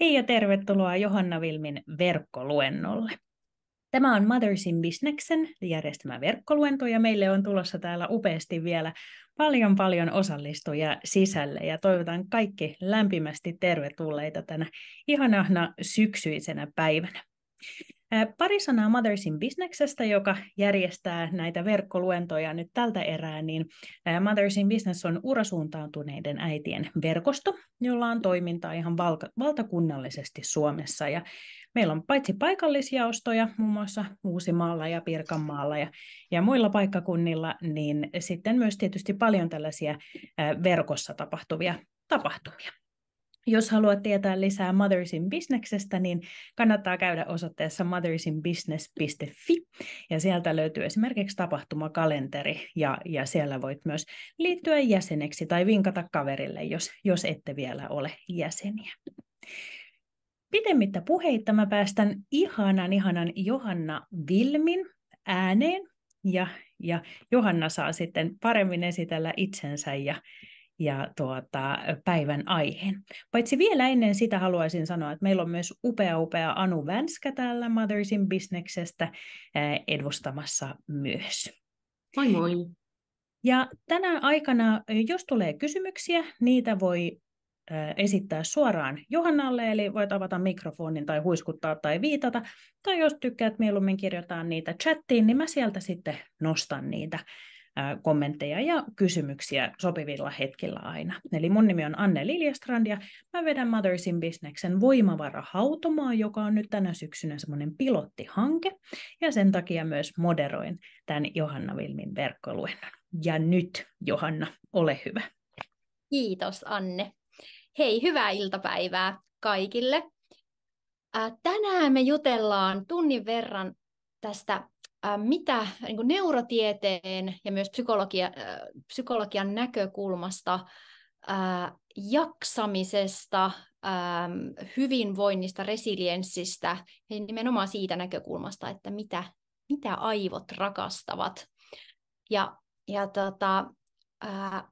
Hei ja tervetuloa Johanna Vilmin verkkoluennolle. Tämä on Mothers in Businessen järjestämä verkkoluento ja meille on tulossa täällä upeasti vielä paljon paljon osallistujia sisälle ja toivotan kaikki lämpimästi tervetulleita tänä ihanahna syksyisenä päivänä. Pari sanaa in Businessestä, joka järjestää näitä verkkoluentoja nyt tältä erää, niin in business on urasuuntautuneiden äitien verkosto, jolla on toimintaa ihan valka- valtakunnallisesti Suomessa. Ja meillä on paitsi paikallisia ostoja, muun muassa Uusimaalla ja Pirkanmaalla ja, ja muilla paikkakunnilla, niin sitten myös tietysti paljon tällaisia verkossa tapahtuvia tapahtumia. Jos haluat tietää lisää Mothersin bisneksestä, niin kannattaa käydä osoitteessa mothersinbusiness.fi ja sieltä löytyy esimerkiksi tapahtumakalenteri ja, ja siellä voit myös liittyä jäseneksi tai vinkata kaverille, jos, jos ette vielä ole jäseniä. Pitemmittä puheitta mä päästän ihanan, ihanan Johanna Vilmin ääneen ja, ja Johanna saa sitten paremmin esitellä itsensä ja ja tuota, päivän aiheen. Paitsi vielä ennen sitä haluaisin sanoa, että meillä on myös upea upea Anu Vänskä täällä Mothers in Businessestä eh, edustamassa myös. Moi moi! Ja tänä aikana, eh, jos tulee kysymyksiä, niitä voi eh, esittää suoraan Johannalle, eli voit avata mikrofonin tai huiskuttaa tai viitata. Tai jos tykkäät mieluummin kirjoittaa niitä chattiin, niin mä sieltä sitten nostan niitä kommentteja ja kysymyksiä sopivilla hetkillä aina. Eli mun nimi on Anne Liljastrand ja mä vedän Mother's Mothersin voimavara voimavarahautomaa, joka on nyt tänä syksynä semmoinen pilottihanke ja sen takia myös moderoin tämän Johanna Vilmin verkkoluennon. Ja nyt Johanna, ole hyvä. Kiitos Anne. Hei, hyvää iltapäivää kaikille. Tänään me jutellaan tunnin verran tästä Äh, mitä niin kuin neurotieteen ja myös psykologia, äh, psykologian näkökulmasta äh, jaksamisesta, ää, ähm, hyvinvoinnista, resilienssistä ja nimenomaan siitä näkökulmasta, että mitä, mitä aivot rakastavat. Ja, ja tota, ää,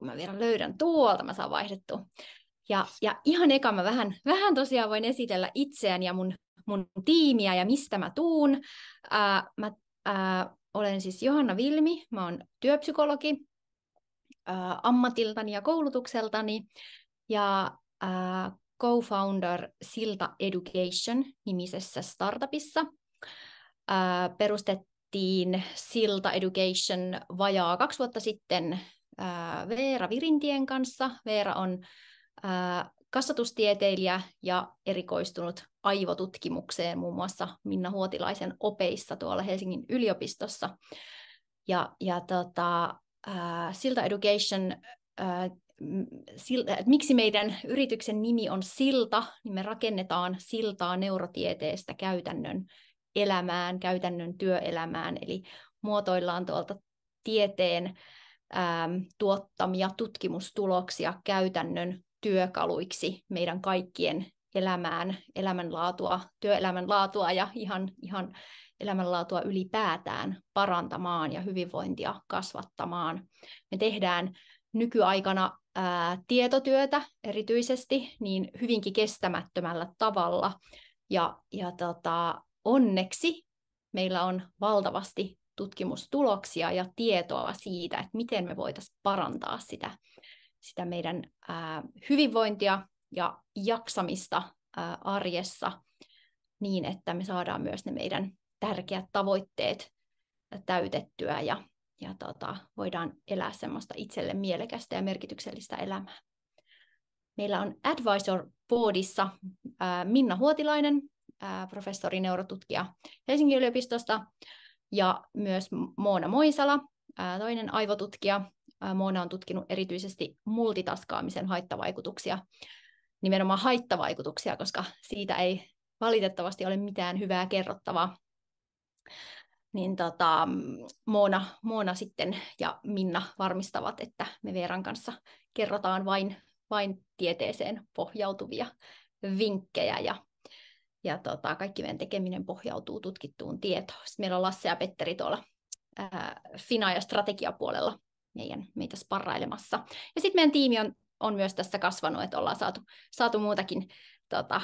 mä vielä löydän tuolta, mä saan vaihdettua. Ja, ja ihan eka mä vähän, vähän tosiaan voin esitellä itseäni ja mun, mun tiimiä ja mistä mä tuun. Ää, mä ää, olen siis Johanna Vilmi, mä oon työpsykologi ää, ammatiltani ja koulutukseltani ja ää, co-founder Silta Education-nimisessä startupissa. Ää, perustettiin Silta Education vajaa kaksi vuotta sitten ää, Veera Virintien kanssa. Veera on kasvatustieteilijä ja erikoistunut aivotutkimukseen muun muassa Minna Huotilaisen opeissa tuolla Helsingin yliopistossa. Ja, ja tota, ää, Silta Education että miksi meidän yrityksen nimi on Silta, niin me rakennetaan siltaa neurotieteestä käytännön elämään, käytännön työelämään, eli muotoillaan tuolta tieteen tuottamia tutkimustuloksia käytännön työkaluiksi meidän kaikkien elämään, elämänlaatua, työelämän laatua ja ihan, ihan elämänlaatua ylipäätään parantamaan ja hyvinvointia kasvattamaan. Me tehdään nykyaikana ää, tietotyötä erityisesti niin hyvinkin kestämättömällä tavalla ja, ja tota, onneksi meillä on valtavasti tutkimustuloksia ja tietoa siitä, että miten me voitaisiin parantaa sitä sitä meidän hyvinvointia ja jaksamista arjessa niin, että me saadaan myös ne meidän tärkeät tavoitteet täytettyä ja, ja tota, voidaan elää semmoista itselle mielekästä ja merkityksellistä elämää. Meillä on Advisor Boardissa Minna Huotilainen, professori neurotutkija Helsingin yliopistosta, ja myös Moona Moisala, toinen aivotutkija Moona on tutkinut erityisesti multitaskaamisen haittavaikutuksia, nimenomaan haittavaikutuksia, koska siitä ei valitettavasti ole mitään hyvää kerrottavaa. Niin tota, Moona, Moona sitten ja Minna varmistavat, että me Veeran kanssa kerrotaan vain, vain tieteeseen pohjautuvia vinkkejä ja ja tota, kaikki meidän tekeminen pohjautuu tutkittuun tietoon. Sitten meillä on Lasse ja Petteri tuolla ää, Fina- ja strategiapuolella meidän, meitä sparrailemassa. Ja sitten meidän tiimi on, on myös tässä kasvanut, että ollaan saatu, saatu muutakin, tota,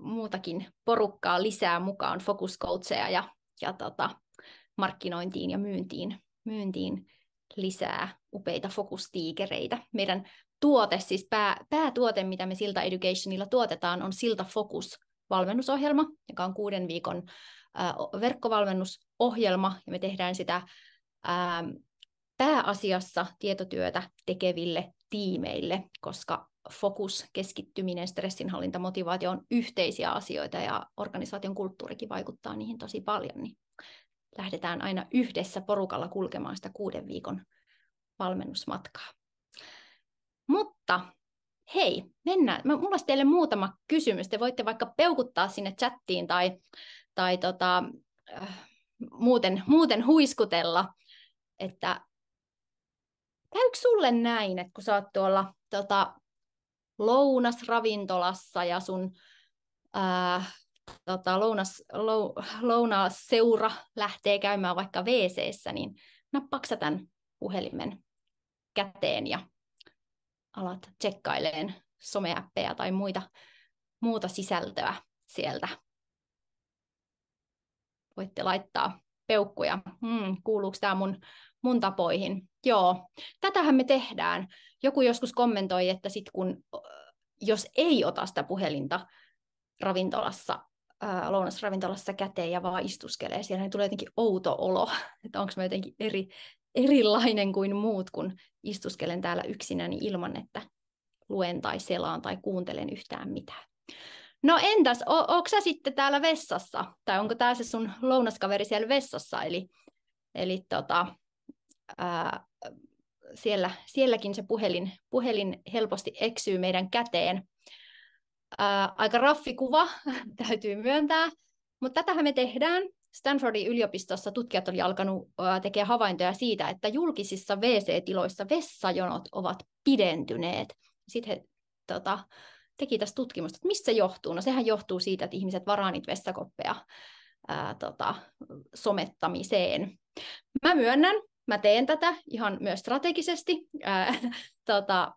muutakin porukkaa lisää mukaan, fokuskoutseja ja, ja tota, markkinointiin ja myyntiin, myyntiin lisää upeita fokustiikereitä. Meidän tuote, siis pää, päätuote, mitä me Silta Educationilla tuotetaan, on Silta Focus valmennusohjelma, joka on kuuden viikon äh, verkkovalmennusohjelma, ja me tehdään sitä äh, pääasiassa tietotyötä tekeville tiimeille, koska fokus, keskittyminen, stressinhallinta, motivaatio on yhteisiä asioita ja organisaation kulttuurikin vaikuttaa niihin tosi paljon, niin lähdetään aina yhdessä porukalla kulkemaan sitä kuuden viikon valmennusmatkaa. Mutta hei, mennään. mulla olisi teille muutama kysymys. Te voitte vaikka peukuttaa sinne chattiin tai, tai tota, äh, muuten, muuten huiskutella, että Käykö sulle näin, että kun sä oot tuolla tota, lounasravintolassa ja sun ää, tota, lounas, lou, lounasseura lähtee käymään vaikka wc niin nappaksa tämän puhelimen käteen ja alat tsekkaileen someäppejä tai muita, muuta sisältöä sieltä. Voitte laittaa peukkuja, hmm, kuuluuko tämä mun, mun tapoihin. Joo, tätähän me tehdään. Joku joskus kommentoi, että sit kun, jos ei ota sitä puhelinta ravintolassa, lounasravintolassa käteen ja vaan istuskelee siellä, niin tulee jotenkin outo olo, että onko me jotenkin eri, erilainen kuin muut, kun istuskelen täällä yksinäni ilman, että luen tai selaan tai kuuntelen yhtään mitään. No entäs, o- onko sä sitten täällä vessassa, tai onko tämä se sun lounaskaveri siellä vessassa, eli, eli tota, ää, siellä, sielläkin se puhelin, puhelin helposti eksyy meidän käteen. Ää, aika raffikuva, täytyy myöntää, mutta tätähän me tehdään. Stanfordin yliopistossa tutkijat olivat alkanut tekemään havaintoja siitä, että julkisissa WC-tiloissa vessajonot ovat pidentyneet. Sitten he tota, teki tässä tutkimusta, että mistä se johtuu. No sehän johtuu siitä, että ihmiset varaa niitä vessakoppeja ää, tota, somettamiseen. Mä myönnän, mä teen tätä ihan myös strategisesti ää, tota,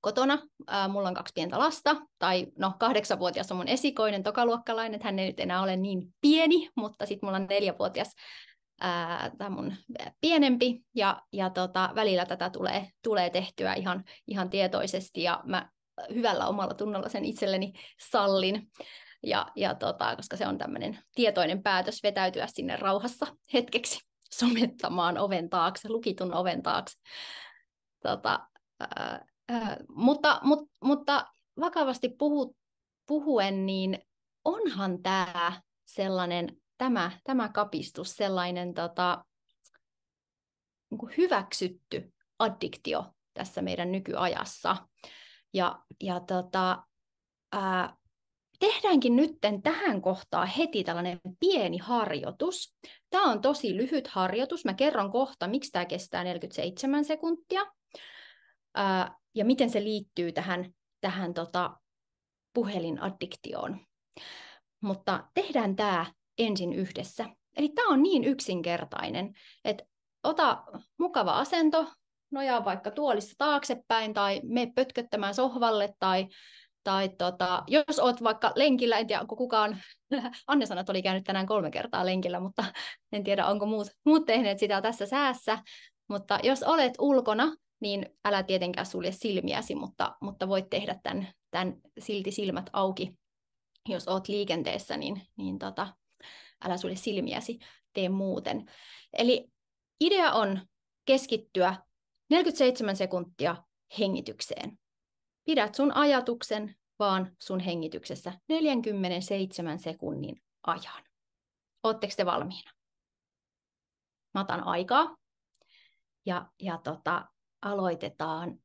kotona. Ää, mulla on kaksi pientä lasta, tai no kahdeksanvuotias on mun esikoinen, tokaluokkalainen, että hän ei nyt enää ole niin pieni, mutta sitten mulla on neljävuotias tämä mun pienempi, ja, ja tota, välillä tätä tulee, tulee tehtyä ihan, ihan tietoisesti, ja mä hyvällä omalla tunnolla sen itselleni sallin, ja, ja tota, koska se on tämmöinen tietoinen päätös vetäytyä sinne rauhassa hetkeksi somettamaan oven taakse, lukitun oven taakse. Tota, ää, ää, mutta, mut, mutta vakavasti puhu, puhuen, niin onhan tämä sellainen, tämä, tämä kapistus sellainen tota, niin hyväksytty addiktio tässä meidän nykyajassa. Ja, ja tota, ää, tehdäänkin nytten tähän kohtaan heti tällainen pieni harjoitus. Tämä on tosi lyhyt harjoitus. Mä kerron kohta, miksi tämä kestää 47 sekuntia ää, ja miten se liittyy tähän, tähän tota, puhelinaddiktioon. Mutta tehdään tämä ensin yhdessä. Eli tämä on niin yksinkertainen, että ota mukava asento, nojaa vaikka tuolissa taaksepäin tai me pötköttämään sohvalle tai tai tota, jos oot vaikka lenkillä, en tiedä onko kukaan, Anne että oli käynyt tänään kolme kertaa lenkillä, mutta en tiedä onko muut, muut tehneet sitä tässä säässä. Mutta jos olet ulkona, niin älä tietenkään sulje silmiäsi, mutta, mutta voit tehdä tämän, tämän silti silmät auki. Jos oot liikenteessä, niin, niin tota, älä sulje silmiäsi, tee muuten. Eli idea on keskittyä 47 sekuntia hengitykseen pidät sun ajatuksen vaan sun hengityksessä 47 sekunnin ajan. Ootteko te valmiina? Mä otan aikaa ja, ja tota, aloitetaan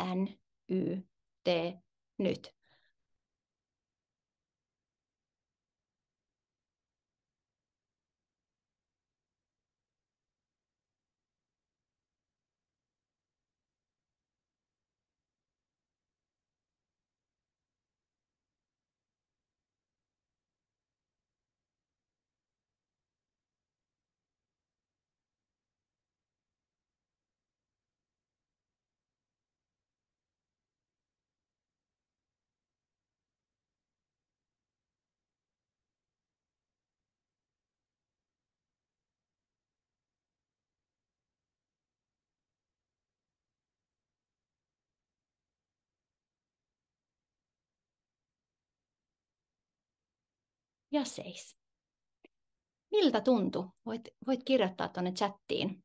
N, Y, T nyt. ja seis. Miltä tuntui? Voit, voit kirjoittaa tuonne chattiin.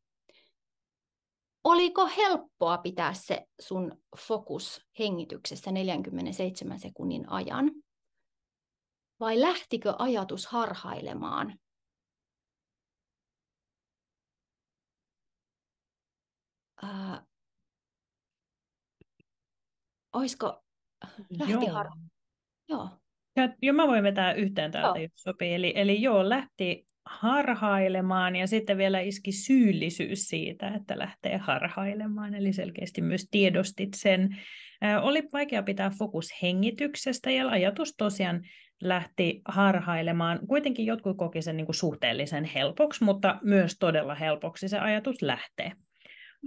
Oliko helppoa pitää se sun fokus hengityksessä 47 sekunnin ajan? Vai lähtikö ajatus harhailemaan? Äh, oisko lähti Joo. Har... Joo. Joo, mä voin vetää yhteen täältä, jos sopii. Eli, eli joo, lähti harhailemaan ja sitten vielä iski syyllisyys siitä, että lähtee harhailemaan, eli selkeästi myös tiedostit sen. oli vaikea pitää fokus hengityksestä ja ajatus tosiaan lähti harhailemaan. Kuitenkin jotkut koki sen niin kuin suhteellisen helpoksi, mutta myös todella helpoksi se ajatus lähtee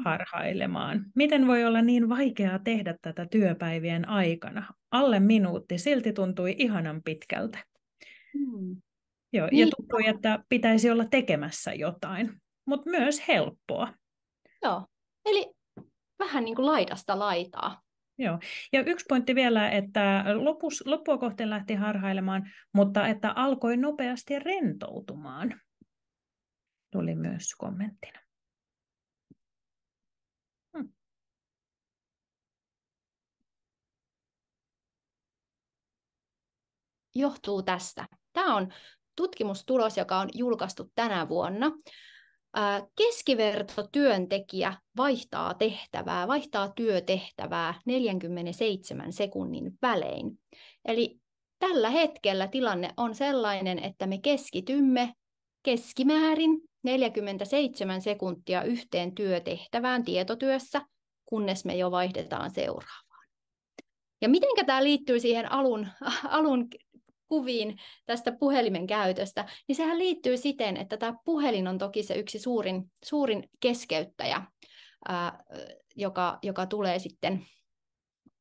harhailemaan. Miten voi olla niin vaikeaa tehdä tätä työpäivien aikana? Alle minuutti, silti tuntui ihanan pitkältä. Hmm. Joo, niin. ja tuntui, että pitäisi olla tekemässä jotain, mutta myös helppoa. Joo, eli vähän niin kuin laidasta laitaa. Joo, ja yksi pointti vielä, että lopus, loppua kohti lähti harhailemaan, mutta että alkoi nopeasti rentoutumaan, tuli myös kommenttina. johtuu tästä. Tämä on tutkimustulos, joka on julkaistu tänä vuonna. Keskivertotyöntekijä vaihtaa tehtävää, vaihtaa työtehtävää 47 sekunnin välein. Eli tällä hetkellä tilanne on sellainen, että me keskitymme keskimäärin 47 sekuntia yhteen työtehtävään tietotyössä, kunnes me jo vaihdetaan seuraavaan. Ja miten tämä liittyy siihen alun, alun kuviin tästä puhelimen käytöstä, niin sehän liittyy siten, että tämä puhelin on toki se yksi suurin, suurin keskeyttäjä, ää, joka, joka tulee sitten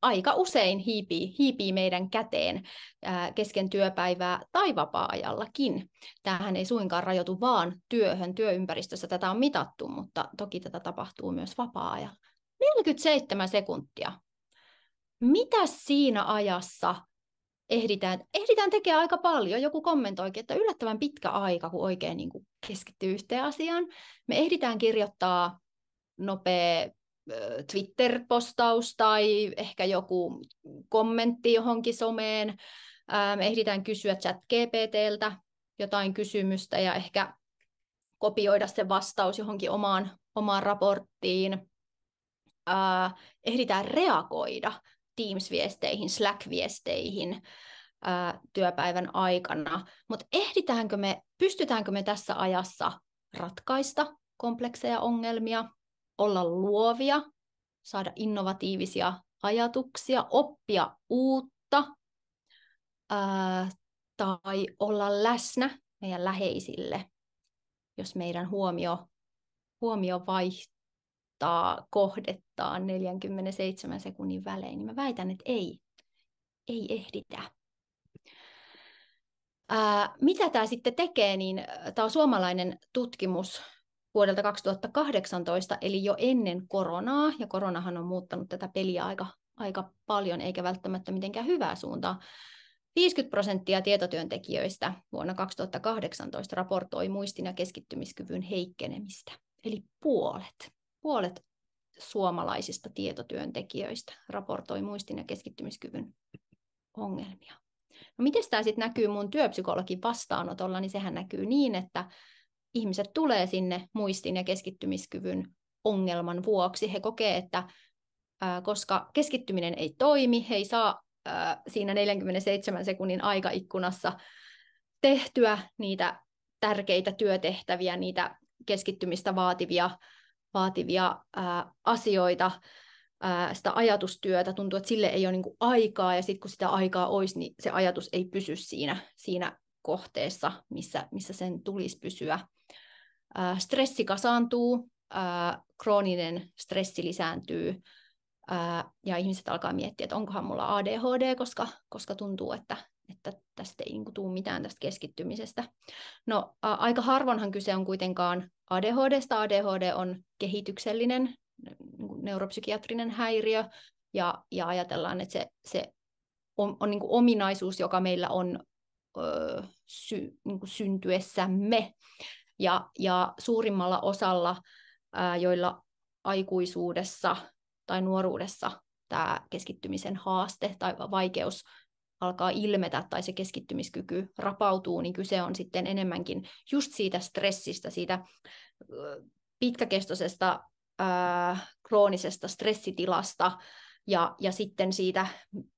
aika usein hiipii, hiipii meidän käteen ää, kesken työpäivää tai vapaa-ajallakin. Tämähän ei suinkaan rajoitu vaan työhön, työympäristössä tätä on mitattu, mutta toki tätä tapahtuu myös vapaa-ajalla. 47 sekuntia. Mitä siinä ajassa ehditään, ehditään tekemään aika paljon. Joku kommentoikin, että yllättävän pitkä aika, kun oikein niin kuin keskittyy yhteen asiaan. Me ehditään kirjoittaa nopea Twitter-postaus tai ehkä joku kommentti johonkin someen. Me ehditään kysyä chat GPTltä jotain kysymystä ja ehkä kopioida se vastaus johonkin omaan, omaan raporttiin. Ehditään reagoida Teams-viesteihin, Slack-viesteihin ää, työpäivän aikana, mutta ehditäänkö me, pystytäänkö me tässä ajassa ratkaista komplekseja ongelmia, olla luovia, saada innovatiivisia ajatuksia, oppia uutta ää, tai olla läsnä meidän läheisille, jos meidän huomio, huomio vaihtuu muuttaa kohdettaan 47 sekunnin välein, niin mä väitän, että ei, ei ehditä. Ää, mitä tämä sitten tekee, niin tämä on suomalainen tutkimus vuodelta 2018, eli jo ennen koronaa, ja koronahan on muuttanut tätä peliä aika, aika paljon, eikä välttämättä mitenkään hyvää suuntaa. 50 prosenttia tietotyöntekijöistä vuonna 2018 raportoi muistin ja keskittymiskyvyn heikkenemistä, eli puolet puolet suomalaisista tietotyöntekijöistä raportoi muistin ja keskittymiskyvyn ongelmia. No miten tämä sitten näkyy mun työpsykologin vastaanotolla, niin sehän näkyy niin, että ihmiset tulee sinne muistin ja keskittymiskyvyn ongelman vuoksi. He kokee, että ää, koska keskittyminen ei toimi, he ei saa ää, siinä 47 sekunnin aikaikkunassa tehtyä niitä tärkeitä työtehtäviä, niitä keskittymistä vaativia vaativia ää, asioita, ää, sitä ajatustyötä, tuntuu, että sille ei ole niin aikaa, ja sitten kun sitä aikaa olisi, niin se ajatus ei pysy siinä, siinä kohteessa, missä, missä sen tulisi pysyä. Ää, stressi kasaantuu, ää, krooninen stressi lisääntyy, ää, ja ihmiset alkaa miettiä, että onkohan mulla ADHD, koska, koska tuntuu, että että tästä ei niin kuin, tule mitään tästä keskittymisestä. No ä, aika harvonhan kyse on kuitenkaan ADHDsta ADHD on kehityksellinen niin neuropsykiatrinen häiriö, ja, ja ajatellaan, että se, se on, on niin kuin ominaisuus, joka meillä on ö, sy, niin kuin syntyessämme. Ja, ja suurimmalla osalla, ää, joilla aikuisuudessa tai nuoruudessa tämä keskittymisen haaste tai vaikeus alkaa ilmetä tai se keskittymiskyky rapautuu, niin kyse on sitten enemmänkin just siitä stressistä, siitä pitkäkestoisesta äh, kroonisesta stressitilasta ja, ja sitten siitä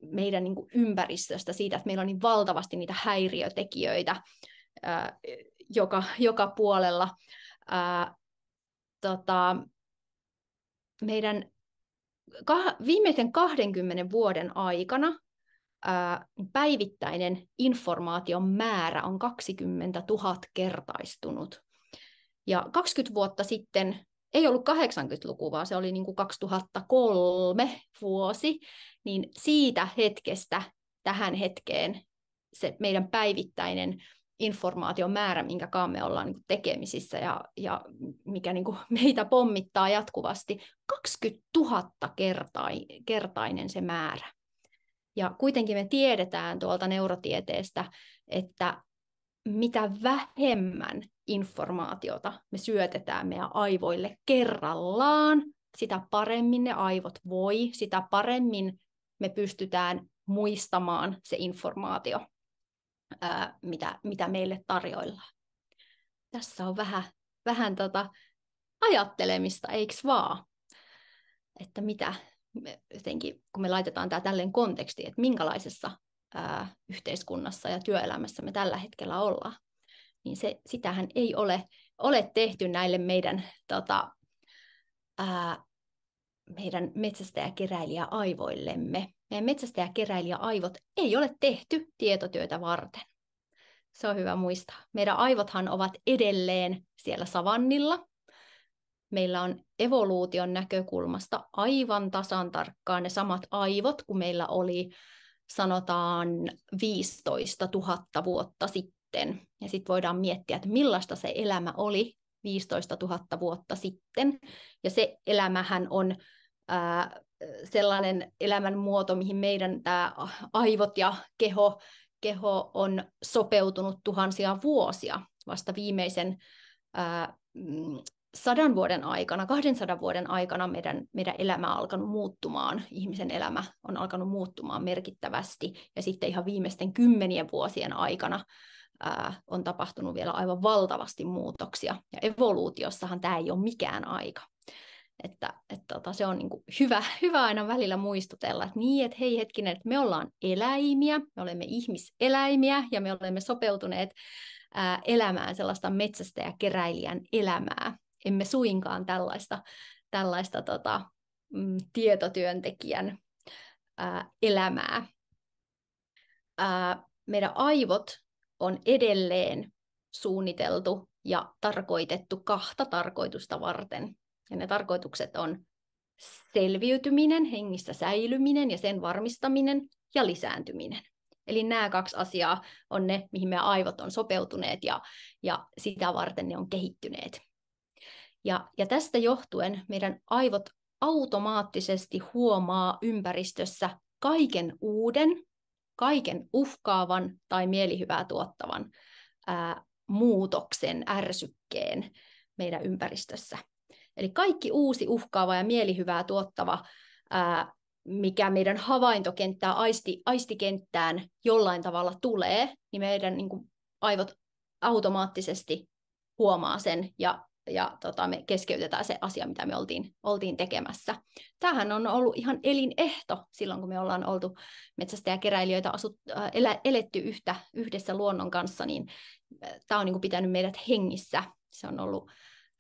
meidän niin kuin ympäristöstä, siitä, että meillä on niin valtavasti niitä häiriötekijöitä äh, joka, joka puolella. Äh, tota, meidän kah- viimeisen 20 vuoden aikana päivittäinen informaation määrä on 20 000 kertaistunut. Ja 20 vuotta sitten ei ollut 80-luku, vaan se oli niin kuin 2003 vuosi, niin siitä hetkestä tähän hetkeen se meidän päivittäinen määrä, minkä kanssa me ollaan niin tekemisissä ja, ja mikä niin kuin meitä pommittaa jatkuvasti, 20 000 kertai, kertainen se määrä. Ja kuitenkin me tiedetään tuolta neurotieteestä, että mitä vähemmän informaatiota me syötetään meidän aivoille kerrallaan, sitä paremmin ne aivot voi, sitä paremmin me pystytään muistamaan se informaatio, ää, mitä, mitä meille tarjoillaan. Tässä on vähän, vähän tota ajattelemista, eiks vaan? Että mitä, me jotenkin, kun me laitetaan tämä tälleen konteksti, että minkälaisessa ää, yhteiskunnassa ja työelämässä me tällä hetkellä ollaan, niin se, sitähän ei ole, ole tehty näille meidän, tota, ää, meidän metsästäjäkeräilijäaivoillemme. Meidän metsästäjäkeräilijäaivot ei ole tehty tietotyötä varten. Se on hyvä muistaa. Meidän aivothan ovat edelleen siellä savannilla, meillä on evoluution näkökulmasta aivan tasan tarkkaan ne samat aivot kuin meillä oli sanotaan 15 000 vuotta sitten. Ja sitten voidaan miettiä, että millaista se elämä oli 15 000 vuotta sitten. Ja se elämähän on ää, sellainen elämänmuoto, mihin meidän tämä aivot ja keho, keho on sopeutunut tuhansia vuosia. Vasta viimeisen ää, mm, sadan vuoden aikana, 200 vuoden aikana meidän, meidän elämä on alkanut muuttumaan, ihmisen elämä on alkanut muuttumaan merkittävästi, ja sitten ihan viimeisten kymmenien vuosien aikana ää, on tapahtunut vielä aivan valtavasti muutoksia, ja evoluutiossahan tämä ei ole mikään aika. Että, että tota, se on niin kuin hyvä, hyvä aina välillä muistutella, että niin, että hei hetkinen, että me ollaan eläimiä, me olemme ihmiseläimiä ja me olemme sopeutuneet ää, elämään sellaista metsästä ja keräilijän elämää emme suinkaan tällaista, tällaista tota, mm, tietotyöntekijän ää, elämää. Ää, meidän aivot on edelleen suunniteltu ja tarkoitettu kahta tarkoitusta varten. Ja ne tarkoitukset on selviytyminen, hengissä säilyminen ja sen varmistaminen ja lisääntyminen. Eli nämä kaksi asiaa on ne, mihin meidän aivot on sopeutuneet ja, ja sitä varten ne on kehittyneet. Ja, ja tästä johtuen meidän aivot automaattisesti huomaa ympäristössä kaiken uuden, kaiken uhkaavan tai mielihyvää tuottavan ää, muutoksen, ärsykkeen meidän ympäristössä. Eli kaikki uusi uhkaava ja mielihyvää tuottava, ää, mikä meidän havaintokenttää, aisti, aistikenttään jollain tavalla tulee, niin meidän niin kuin, aivot automaattisesti huomaa sen ja ja tota, me keskeytetään se asia, mitä me oltiin, oltiin tekemässä. Tämähän on ollut ihan elinehto silloin, kun me ollaan oltu metsästäjäkeräilijöitä, asut, äh, eletty yhtä, yhdessä luonnon kanssa, niin äh, tämä on niin kuin, pitänyt meidät hengissä. Se on ollut,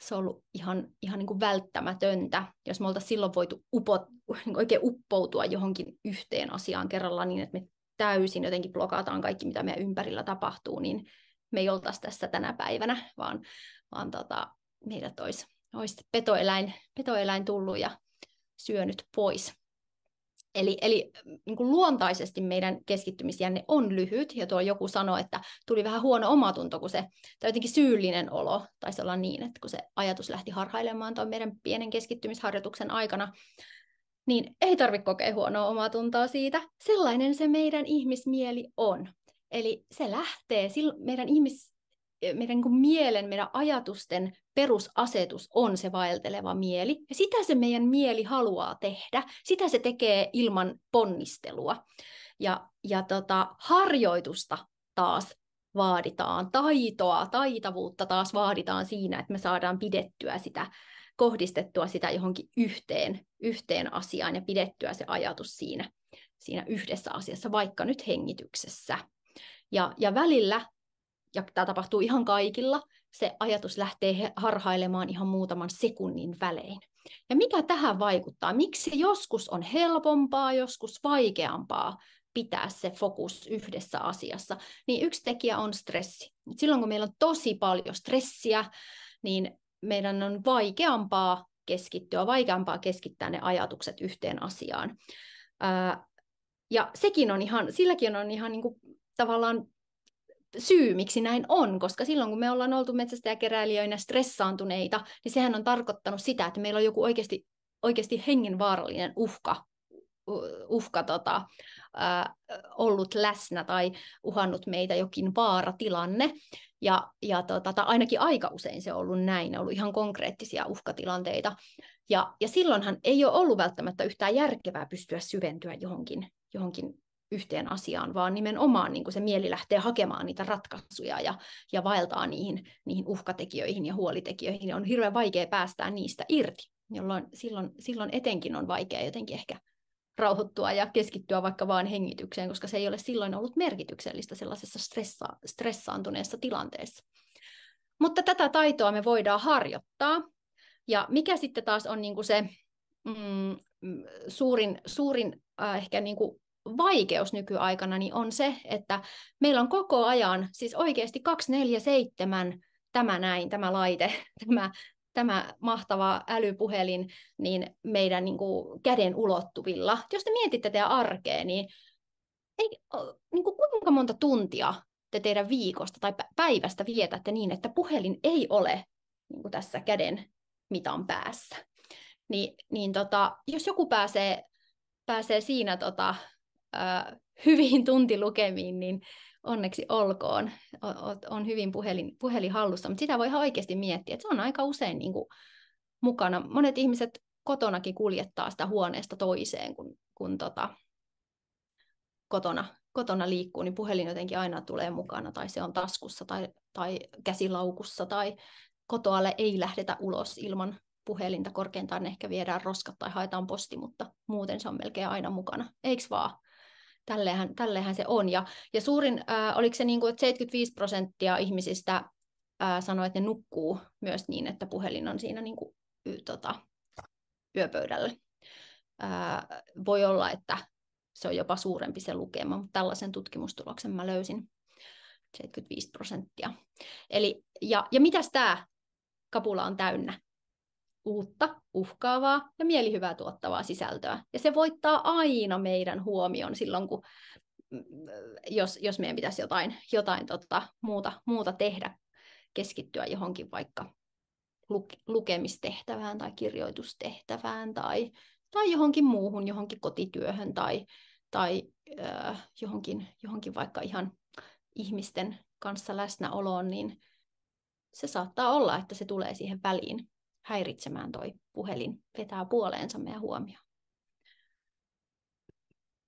se on ollut ihan, ihan niin kuin välttämätöntä. Jos me oltaisiin silloin voitu upo, niin oikein uppoutua johonkin yhteen asiaan kerralla niin, että me täysin jotenkin blokataan kaikki, mitä meidän ympärillä tapahtuu, niin me ei oltaisi tässä tänä päivänä, vaan, vaan tota, meidät olisi, olisi petoeläin, petoeläin tullut ja syönyt pois. Eli, eli mm, niin kuin luontaisesti meidän keskittymisjänne on lyhyt, ja tuo joku sanoi, että tuli vähän huono omatunto, kun se, tai jotenkin syyllinen olo, taisi olla niin, että kun se ajatus lähti harhailemaan tuon meidän pienen keskittymisharjoituksen aikana, niin ei tarvitse kokea huonoa omatuntoa siitä. Sellainen se meidän ihmismieli on. Eli se lähtee, meidän ihmis, meidän niin mielen, meidän ajatusten perusasetus on se vaelteleva mieli. Ja sitä se meidän mieli haluaa tehdä. Sitä se tekee ilman ponnistelua. Ja, ja tota, harjoitusta taas vaaditaan, taitoa, taitavuutta taas vaaditaan siinä, että me saadaan pidettyä sitä, kohdistettua sitä johonkin yhteen, yhteen asiaan ja pidettyä se ajatus siinä, siinä yhdessä asiassa, vaikka nyt hengityksessä. Ja, ja välillä ja tämä tapahtuu ihan kaikilla, se ajatus lähtee harhailemaan ihan muutaman sekunnin välein. Ja mikä tähän vaikuttaa? Miksi joskus on helpompaa, joskus vaikeampaa pitää se fokus yhdessä asiassa? Niin yksi tekijä on stressi. Silloin kun meillä on tosi paljon stressiä, niin meidän on vaikeampaa keskittyä, vaikeampaa keskittää ne ajatukset yhteen asiaan. ja sekin on ihan, silläkin on ihan niin kuin tavallaan syy, miksi näin on, koska silloin kun me ollaan oltu metsästäjäkeräilijöinä stressaantuneita, niin sehän on tarkoittanut sitä, että meillä on joku oikeasti, oikeasti hengenvaarallinen uhka, uhka tota, äh, ollut läsnä tai uhannut meitä jokin vaaratilanne. Ja, ja tota, tai ainakin aika usein se on ollut näin, ollut ihan konkreettisia uhkatilanteita. Ja, ja silloinhan ei ole ollut välttämättä yhtään järkevää pystyä syventyä johonkin, johonkin yhteen asiaan, vaan nimenomaan niin kuin se mieli lähtee hakemaan niitä ratkaisuja ja, ja vaeltaa niihin, niihin uhkatekijöihin ja huolitekijöihin. Ja on hirveän vaikea päästää niistä irti, jolloin silloin, silloin etenkin on vaikea jotenkin ehkä rauhoittua ja keskittyä vaikka vaan hengitykseen, koska se ei ole silloin ollut merkityksellistä sellaisessa stressa, stressaantuneessa tilanteessa. Mutta tätä taitoa me voidaan harjoittaa. Ja mikä sitten taas on niin kuin se mm, mm suurin, suurin äh, ehkä niin kuin vaikeus nykyaikana niin on se, että meillä on koko ajan, siis oikeasti 247 tämä näin, tämä laite, tämä, tämä mahtava älypuhelin niin meidän niin kuin, käden ulottuvilla. Jos te mietitte teidän arkea, niin, ei, niin kuin, kuinka monta tuntia te teidän viikosta tai päivästä vietätte niin, että puhelin ei ole niin kuin tässä käden mitan päässä. Ni, niin tota, jos joku pääsee, pääsee siinä tota, äh, hyvin tuntilukemiin, niin onneksi olkoon. O- on hyvin puhelin, puhelin hallussa, mutta sitä voi ihan oikeasti miettiä, että se on aika usein niin kuin mukana. Monet ihmiset kotonakin kuljettaa sitä huoneesta toiseen, kun, kun tota, kotona, kotona liikkuu, niin puhelin jotenkin aina tulee mukana, tai se on taskussa tai, tai käsilaukussa, tai kotoalle ei lähdetä ulos ilman puhelinta korkeintaan ehkä viedään roskat tai haetaan posti, mutta muuten se on melkein aina mukana. Eiks vaan? tälleenhän, tälleenhän se on. Ja, ja suurin, äh, oliko se niin kuin, että 75 prosenttia ihmisistä äh, sanoi, että ne nukkuu myös niin, että puhelin on siinä niin kuin, y, tota, yöpöydällä. Äh, voi olla, että se on jopa suurempi se lukema, mutta tällaisen tutkimustuloksen mä löysin. 75 prosenttia. Eli, ja, ja mitäs tämä kapula on täynnä? uutta, uhkaavaa ja mielihyvää tuottavaa sisältöä. Ja se voittaa aina meidän huomion silloin, kun mm, jos, jos meidän pitäisi jotain, jotain tota, muuta, muuta tehdä, keskittyä johonkin vaikka lukemistehtävään tai kirjoitustehtävään tai, tai johonkin muuhun, johonkin kotityöhön tai, tai äh, johonkin, johonkin vaikka ihan ihmisten kanssa läsnäoloon, niin se saattaa olla, että se tulee siihen väliin häiritsemään toi puhelin, vetää puoleensa meidän huomioon.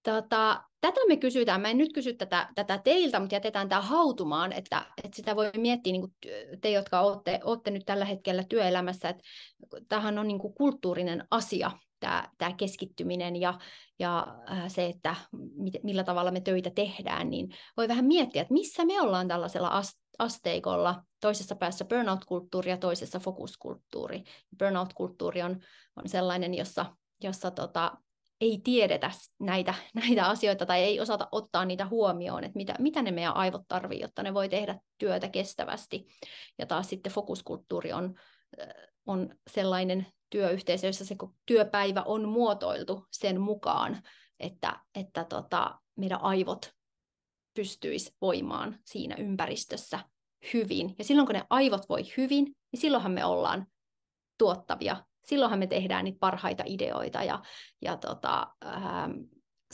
Tota, tätä me kysytään. Mä en nyt kysy tätä, tätä teiltä, mutta jätetään tämä hautumaan, että, että sitä voi miettiä niin kuin te, jotka olette, olette nyt tällä hetkellä työelämässä. Että tämähän on niin kuin kulttuurinen asia, tämä, tämä keskittyminen ja, ja äh, se, että millä tavalla me töitä tehdään, niin voi vähän miettiä, että missä me ollaan tällaisella asteikolla. Toisessa päässä burnout-kulttuuri ja toisessa fokuskulttuuri. Burnout-kulttuuri on, on sellainen, jossa, jossa tota, ei tiedetä näitä, näitä asioita tai ei osata ottaa niitä huomioon, että mitä, mitä ne meidän aivot tarvitsee, jotta ne voi tehdä työtä kestävästi. Ja taas sitten fokuskulttuuri on, äh, on sellainen työyhteisö, jossa se työpäivä on muotoiltu sen mukaan, että, että tota, meidän aivot pystyisi voimaan siinä ympäristössä hyvin. Ja silloin kun ne aivot voi hyvin, niin silloinhan me ollaan tuottavia. Silloinhan me tehdään niitä parhaita ideoita ja, ja tota, ähm,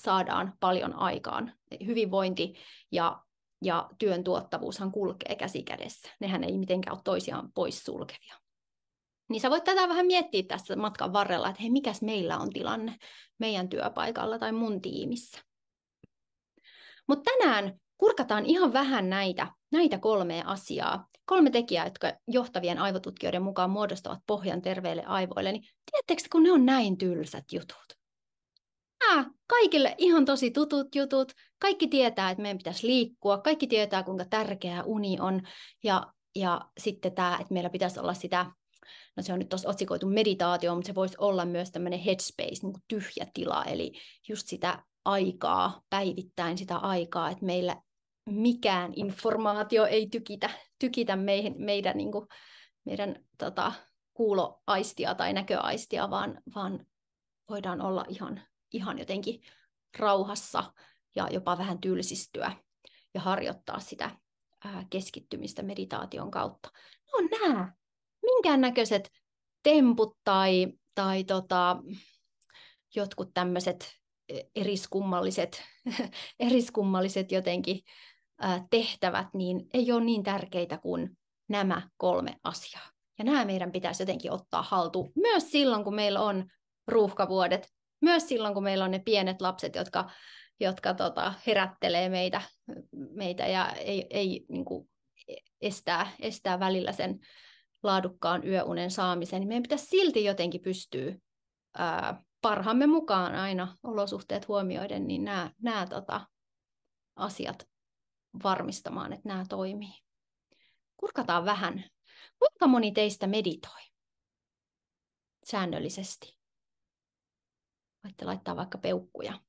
saadaan paljon aikaan. Hyvinvointi ja, ja työn tuottavuushan kulkee käsi kädessä. Nehän ei mitenkään ole toisiaan poissulkevia. Niin sä voit tätä vähän miettiä tässä matkan varrella, että hei, mikäs meillä on tilanne meidän työpaikalla tai mun tiimissä. Mutta tänään kurkataan ihan vähän näitä, näitä kolmea asiaa. Kolme tekijää, jotka johtavien aivotutkijoiden mukaan muodostavat pohjan terveille aivoille. Niin tiedättekö, kun ne on näin tylsät jutut? Ah, kaikille ihan tosi tutut jutut. Kaikki tietää, että meidän pitäisi liikkua. Kaikki tietää, kuinka tärkeää uni on. Ja, ja sitten tämä, että meillä pitäisi olla sitä no se on nyt tuossa otsikoitu meditaatio, mutta se voisi olla myös tämmöinen headspace, niin kuin tyhjä tila, eli just sitä aikaa, päivittäin sitä aikaa, että meillä mikään informaatio ei tykitä, tykitä meihin, meidän, niin kuin, meidän tota, kuuloaistia tai näköaistia, vaan, vaan voidaan olla ihan, ihan jotenkin rauhassa ja jopa vähän tylsistyä ja harjoittaa sitä ää, keskittymistä meditaation kautta. No nämä, minkäännäköiset temput tai, tai tota, jotkut tämmöiset eriskummalliset, eriskummalliset jotenkin tehtävät, niin ei ole niin tärkeitä kuin nämä kolme asiaa. Ja nämä meidän pitäisi jotenkin ottaa haltuun myös silloin, kun meillä on ruuhkavuodet, myös silloin, kun meillä on ne pienet lapset, jotka, jotka tota, herättelee meitä, meitä ja ei, ei niin kuin estää, estää välillä sen laadukkaan yöunen saamisen, niin meidän pitäisi silti jotenkin pystyä ää, parhaamme mukaan aina olosuhteet huomioiden, niin nämä, nämä tota, asiat varmistamaan, että nämä toimii. Kurkataan vähän. Kuinka moni teistä meditoi säännöllisesti? Voitte laittaa vaikka peukkuja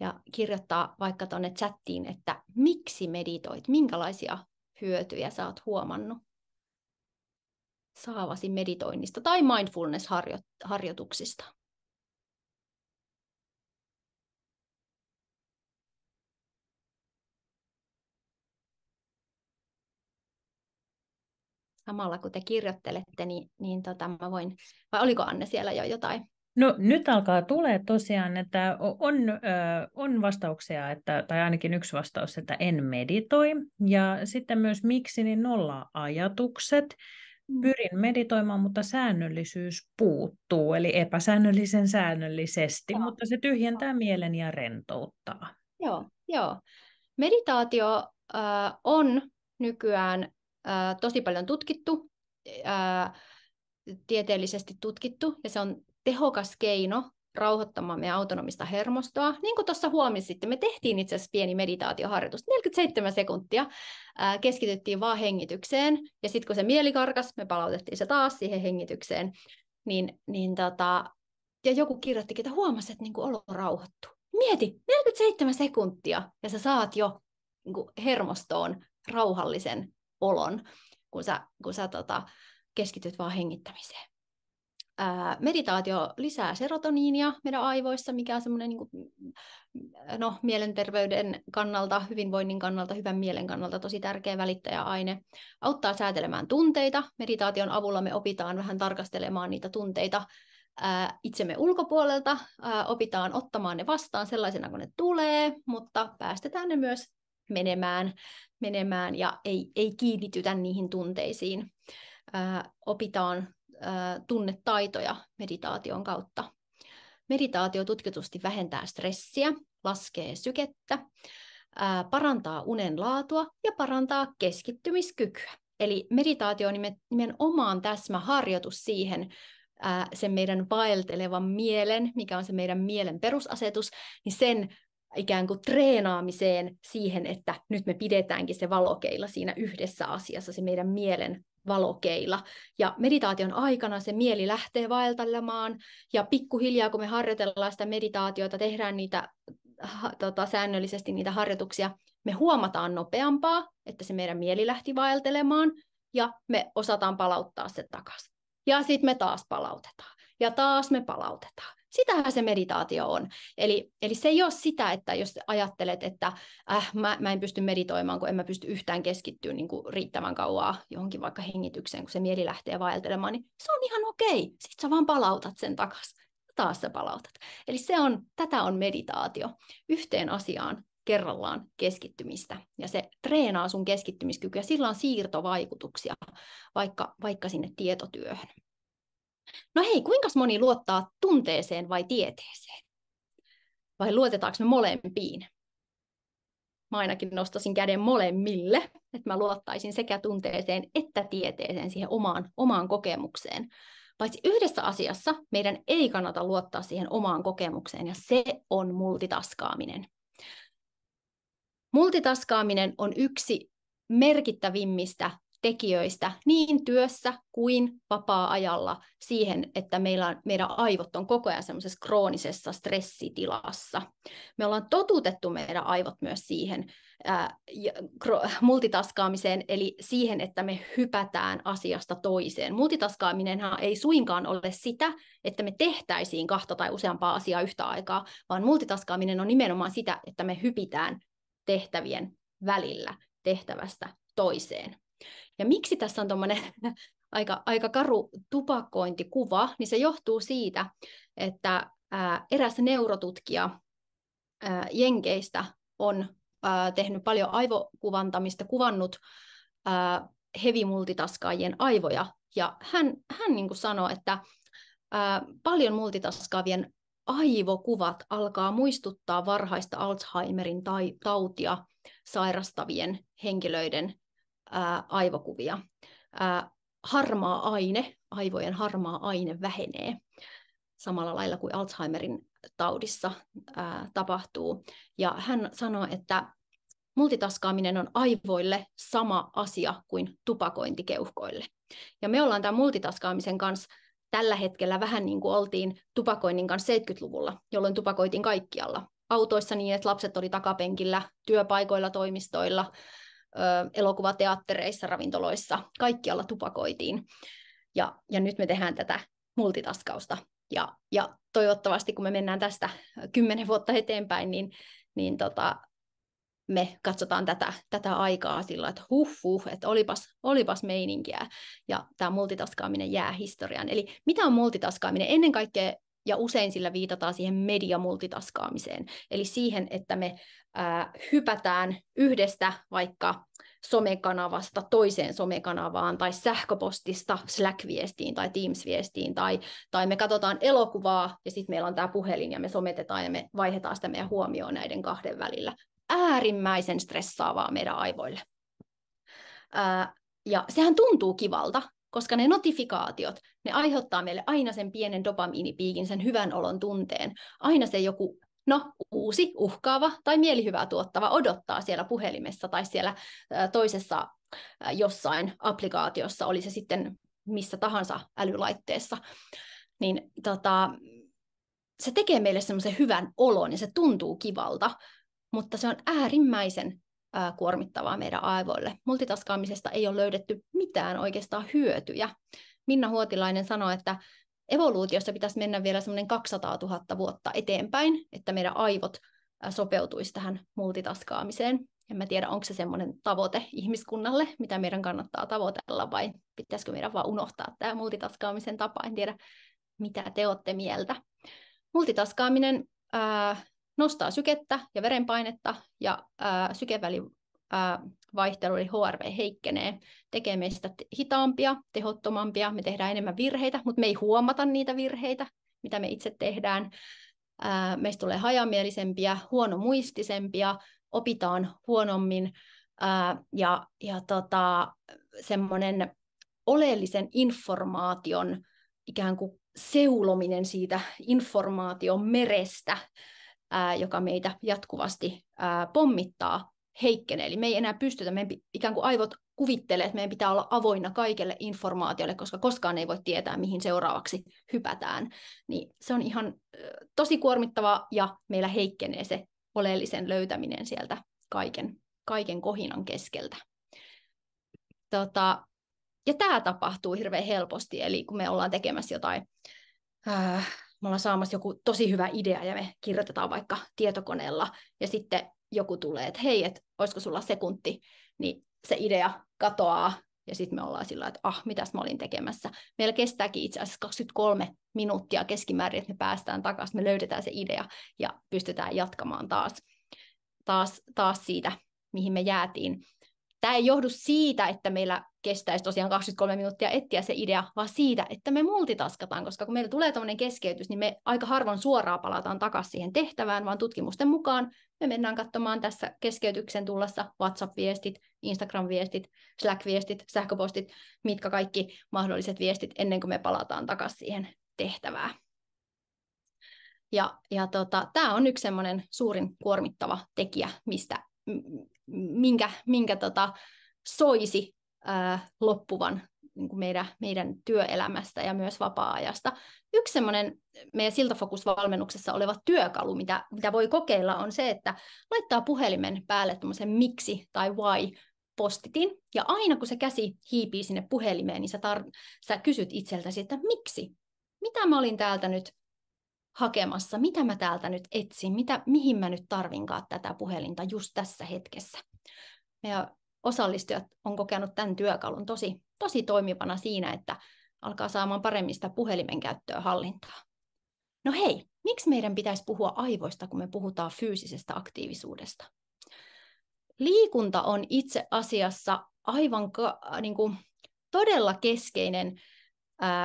ja kirjoittaa vaikka tuonne chattiin, että miksi meditoit, minkälaisia hyötyjä sä oot huomannut saavasi meditoinnista tai mindfulness-harjoituksista. samalla kun te kirjoittelette, niin, niin tota, mä voin, vai oliko Anne siellä jo jotain? No nyt alkaa tulee tosiaan, että on, on vastauksia, että, tai ainakin yksi vastaus, että en meditoi. Ja sitten myös miksi, niin nolla ajatukset. Mm. Pyrin meditoimaan, mutta säännöllisyys puuttuu, eli epäsäännöllisen säännöllisesti, joo. mutta se tyhjentää joo. mielen ja rentouttaa. Joo, joo. Meditaatio äh, on nykyään tosi paljon tutkittu, tieteellisesti tutkittu, ja se on tehokas keino rauhoittamaan meidän autonomista hermostoa. Niin kuin tuossa huomisitte, me tehtiin itse asiassa pieni meditaatioharjoitus, 47 sekuntia, keskityttiin vaan hengitykseen, ja sitten kun se mieli karkas, me palautettiin se taas siihen hengitykseen, niin, niin tota, ja joku kirjoitti että huomasi, että niin kuin olo rauhoittuu. Mieti, 47 sekuntia, ja sä saat jo niin kuin hermostoon rauhallisen olon, kun sä, kun sä tota, keskityt vaan hengittämiseen. Ää, meditaatio lisää serotoniinia meidän aivoissa, mikä on semmoinen niin mm, no, mielenterveyden kannalta, hyvinvoinnin kannalta, hyvän mielen kannalta tosi tärkeä välittäjäaine. Auttaa säätelemään tunteita. Meditaation avulla me opitaan vähän tarkastelemaan niitä tunteita itsemme ulkopuolelta. opitaan ottamaan ne vastaan sellaisena kuin ne tulee, mutta päästetään ne myös menemään, menemään ja ei, ei kiinnitytä niihin tunteisiin. Ö, opitaan ö, tunnetaitoja meditaation kautta. Meditaatio tutkitusti vähentää stressiä, laskee sykettä, ö, parantaa unen laatua ja parantaa keskittymiskykyä. Eli meditaatio on nimenomaan täsmä harjoitus siihen, sen meidän vaeltelevan mielen, mikä on se meidän mielen perusasetus, niin sen ikään kuin treenaamiseen siihen, että nyt me pidetäänkin se valokeilla siinä yhdessä asiassa, se meidän mielen valokeilla. Ja meditaation aikana se mieli lähtee vaeltelemaan ja pikkuhiljaa, kun me harjoitellaan sitä meditaatiota, tehdään niitä tota, säännöllisesti niitä harjoituksia, me huomataan nopeampaa, että se meidän mieli lähti vaeltelemaan ja me osataan palauttaa se takaisin. Ja sitten me taas palautetaan. Ja taas me palautetaan. Sitähän se meditaatio on. Eli, eli se ei ole sitä, että jos ajattelet, että äh, mä, mä en pysty meditoimaan, kun en mä pysty yhtään keskittyä niin kuin riittävän kauaa johonkin vaikka hengitykseen, kun se mieli lähtee vaeltelemaan, niin se on ihan okei. Sitten sä vaan palautat sen takaisin. Taas sä palautat. Eli se on, tätä on meditaatio. Yhteen asiaan kerrallaan keskittymistä. Ja se treenaa sun keskittymiskykyä. Sillä on siirtovaikutuksia vaikka, vaikka sinne tietotyöhön. No hei, kuinka moni luottaa tunteeseen vai tieteeseen? Vai luotetaanko me molempiin? Mä ainakin nostasin käden molemmille, että mä luottaisin sekä tunteeseen että tieteeseen, siihen omaan, omaan kokemukseen. Paitsi yhdessä asiassa meidän ei kannata luottaa siihen omaan kokemukseen, ja se on multitaskaaminen. Multitaskaaminen on yksi merkittävimmistä tekijöistä niin työssä kuin vapaa-ajalla siihen, että meillä on, meidän aivot on koko ajan semmoisessa kroonisessa stressitilassa. Me ollaan totutettu meidän aivot myös siihen ää, multitaskaamiseen, eli siihen, että me hypätään asiasta toiseen. Multitaskaaminenhan ei suinkaan ole sitä, että me tehtäisiin kahta tai useampaa asiaa yhtä aikaa, vaan multitaskaaminen on nimenomaan sitä, että me hypitään tehtävien välillä tehtävästä toiseen. Ja miksi tässä on tuommoinen aika, aika karu tupakointikuva, niin se johtuu siitä, että ää, eräs neurotutkija ää, Jenkeistä on ää, tehnyt paljon aivokuvantamista, kuvannut ää, hevimultitaskaajien aivoja. Ja hän, hän niin kuin sanoi, että ää, paljon multitaskaavien aivokuvat alkaa muistuttaa varhaista Alzheimerin tai tautia sairastavien henkilöiden aivokuvia. harmaa aine, aivojen harmaa aine vähenee samalla lailla kuin Alzheimerin taudissa tapahtuu. Ja hän sanoi, että multitaskaaminen on aivoille sama asia kuin tupakointikeuhkoille. Ja me ollaan tämän multitaskaamisen kanssa tällä hetkellä vähän niin kuin oltiin tupakoinnin kanssa 70-luvulla, jolloin tupakoitiin kaikkialla. Autoissa niin, että lapset oli takapenkillä, työpaikoilla, toimistoilla, ö, elokuvateattereissa, ravintoloissa, kaikkialla tupakoitiin. Ja, ja nyt me tehdään tätä multitaskausta. Ja, ja toivottavasti, kun me mennään tästä kymmenen vuotta eteenpäin, niin, niin tota, me katsotaan tätä, tätä aikaa sillä, että huh, huh että olipas, olipas meininkiä, ja tämä multitaskaaminen jää historiaan. Eli mitä on multitaskaaminen? Ennen kaikkea ja usein sillä viitataan siihen mediamultitaskaamiseen, eli siihen, että me ää, hypätään yhdestä vaikka somekanavasta toiseen somekanavaan tai sähköpostista Slack-viestiin tai Teams-viestiin tai, tai me katsotaan elokuvaa ja sitten meillä on tämä puhelin ja me sometetaan ja me vaihdetaan sitä meidän huomioon näiden kahden välillä. Äärimmäisen stressaavaa meidän aivoille. Ää, ja sehän tuntuu kivalta, koska ne notifikaatiot, ne aiheuttaa meille aina sen pienen dopamiinipiikin, sen hyvän olon tunteen. Aina se joku no, uusi, uhkaava tai mielihyvää tuottava odottaa siellä puhelimessa tai siellä toisessa jossain applikaatiossa, oli se sitten missä tahansa älylaitteessa, niin tota, se tekee meille semmoisen hyvän olon ja se tuntuu kivalta, mutta se on äärimmäisen kuormittavaa meidän aivoille. Multitaskaamisesta ei ole löydetty mitään oikeastaan hyötyjä. Minna Huotilainen sanoi, että evoluutiossa pitäisi mennä vielä semmoinen 200 000 vuotta eteenpäin, että meidän aivot sopeutuisi tähän multitaskaamiseen. En mä tiedä, onko se semmoinen tavoite ihmiskunnalle, mitä meidän kannattaa tavoitella, vai pitäisikö meidän vaan unohtaa tämä multitaskaamisen tapa. En tiedä, mitä te olette mieltä. Multitaskaaminen ää, nostaa sykettä ja verenpainetta ja ää, sykeväli ää, vaihtelu eli HRV heikkenee, tekee meistä hitaampia, tehottomampia, me tehdään enemmän virheitä, mutta me ei huomata niitä virheitä, mitä me itse tehdään. Meistä tulee hajamielisempiä, huonomuistisempia, opitaan huonommin ja, ja tota, semmoinen oleellisen informaation ikään kuin seulominen siitä informaation merestä, joka meitä jatkuvasti pommittaa, heikkenee. Eli me ei enää pystytä, meidän ikään kuin aivot kuvittelee, että meidän pitää olla avoinna kaikelle informaatiolle, koska koskaan ei voi tietää, mihin seuraavaksi hypätään. Niin se on ihan tosi kuormittava ja meillä heikkenee se oleellisen löytäminen sieltä kaiken, kaiken kohinan keskeltä. Tota, ja tämä tapahtuu hirveän helposti, eli kun me ollaan tekemässä jotain, äh, me ollaan saamassa joku tosi hyvä idea ja me kirjoitetaan vaikka tietokoneella ja sitten joku tulee, että hei, että olisiko sulla sekunti, niin se idea katoaa, ja sitten me ollaan sillä että ah, mitäs mä olin tekemässä. Meillä kestääkin itse asiassa 23 minuuttia keskimäärin, että me päästään takaisin, me löydetään se idea ja pystytään jatkamaan taas, taas, taas siitä, mihin me jäätiin tämä ei johdu siitä, että meillä kestäisi tosiaan 23 minuuttia etsiä se idea, vaan siitä, että me multitaskataan, koska kun meillä tulee tämmöinen keskeytys, niin me aika harvoin suoraan palataan takaisin siihen tehtävään, vaan tutkimusten mukaan me mennään katsomaan tässä keskeytyksen tullessa WhatsApp-viestit, Instagram-viestit, Slack-viestit, sähköpostit, mitkä kaikki mahdolliset viestit ennen kuin me palataan takaisin siihen tehtävään. Ja, ja tota, tämä on yksi semmoinen suurin kuormittava tekijä, mistä minkä, minkä tota, soisi ää, äh, loppuvan niin kuin meidän, meidän työelämästä ja myös vapaa-ajasta. Yksi semmoinen meidän siltafokusvalmennuksessa oleva työkalu, mitä, mitä voi kokeilla, on se, että laittaa puhelimen päälle tämmöisen miksi tai why postitin, ja aina kun se käsi hiipii sinne puhelimeen, niin sä, tar- sä kysyt itseltäsi, että miksi? Mitä mä olin täältä nyt hakemassa, mitä mä täältä nyt etsin, mitä, mihin mä nyt tarvinkaan tätä puhelinta just tässä hetkessä. Ja osallistujat on kokenut tämän työkalun tosi, tosi toimivana siinä, että alkaa saamaan paremmista puhelimen käyttöä hallintaa. No hei, miksi meidän pitäisi puhua aivoista, kun me puhutaan fyysisestä aktiivisuudesta? Liikunta on itse asiassa aivan ka, niin kuin, todella keskeinen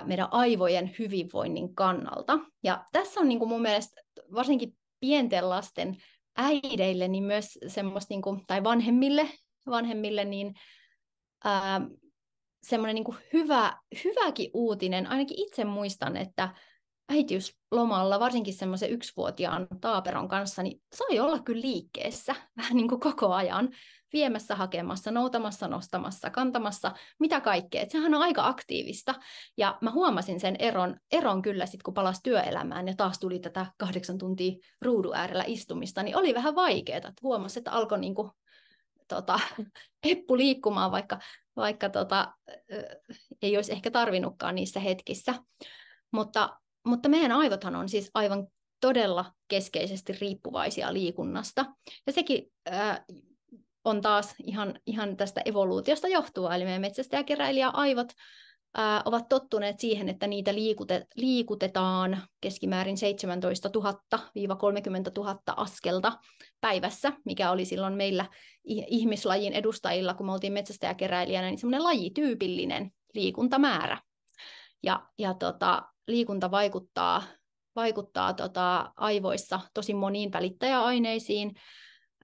meidän aivojen hyvinvoinnin kannalta. Ja tässä on niin kuin mun mielestä varsinkin pienten lasten äideille niin myös semmoista, niin kuin, tai vanhemmille, vanhemmille niin ää, semmoinen niin kuin hyvä, hyväkin uutinen. Ainakin itse muistan, että äitiyslomalla, varsinkin semmoisen yksivuotiaan taaperon kanssa, niin sai olla kyllä liikkeessä vähän niin kuin koko ajan viemässä, hakemassa, noutamassa, nostamassa, kantamassa, mitä kaikkea. Et sehän on aika aktiivista. Ja mä huomasin sen eron, eron kyllä sitten, kun palas työelämään ja taas tuli tätä kahdeksan tuntia ruudun äärellä istumista, niin oli vähän vaikeaa. Et huomasi, että alkoi niinku, tota, peppu liikkumaan, vaikka, vaikka tota, ei olisi ehkä tarvinnutkaan niissä hetkissä. Mutta, mutta meidän aivothan on siis aivan todella keskeisesti riippuvaisia liikunnasta. Ja sekin äh, on taas ihan, ihan tästä evoluutiosta johtuva, eli meidän metsästäjäkeräilijäaivot aivot ovat tottuneet siihen, että niitä liikute, liikutetaan keskimäärin 17 000-30 000 askelta päivässä, mikä oli silloin meillä ihmislajin edustajilla, kun me oltiin metsästäjäkeräilijänä, niin semmoinen lajityypillinen liikuntamäärä. Ja, ja tota, liikunta vaikuttaa, vaikuttaa tota, aivoissa tosi moniin välittäjäaineisiin,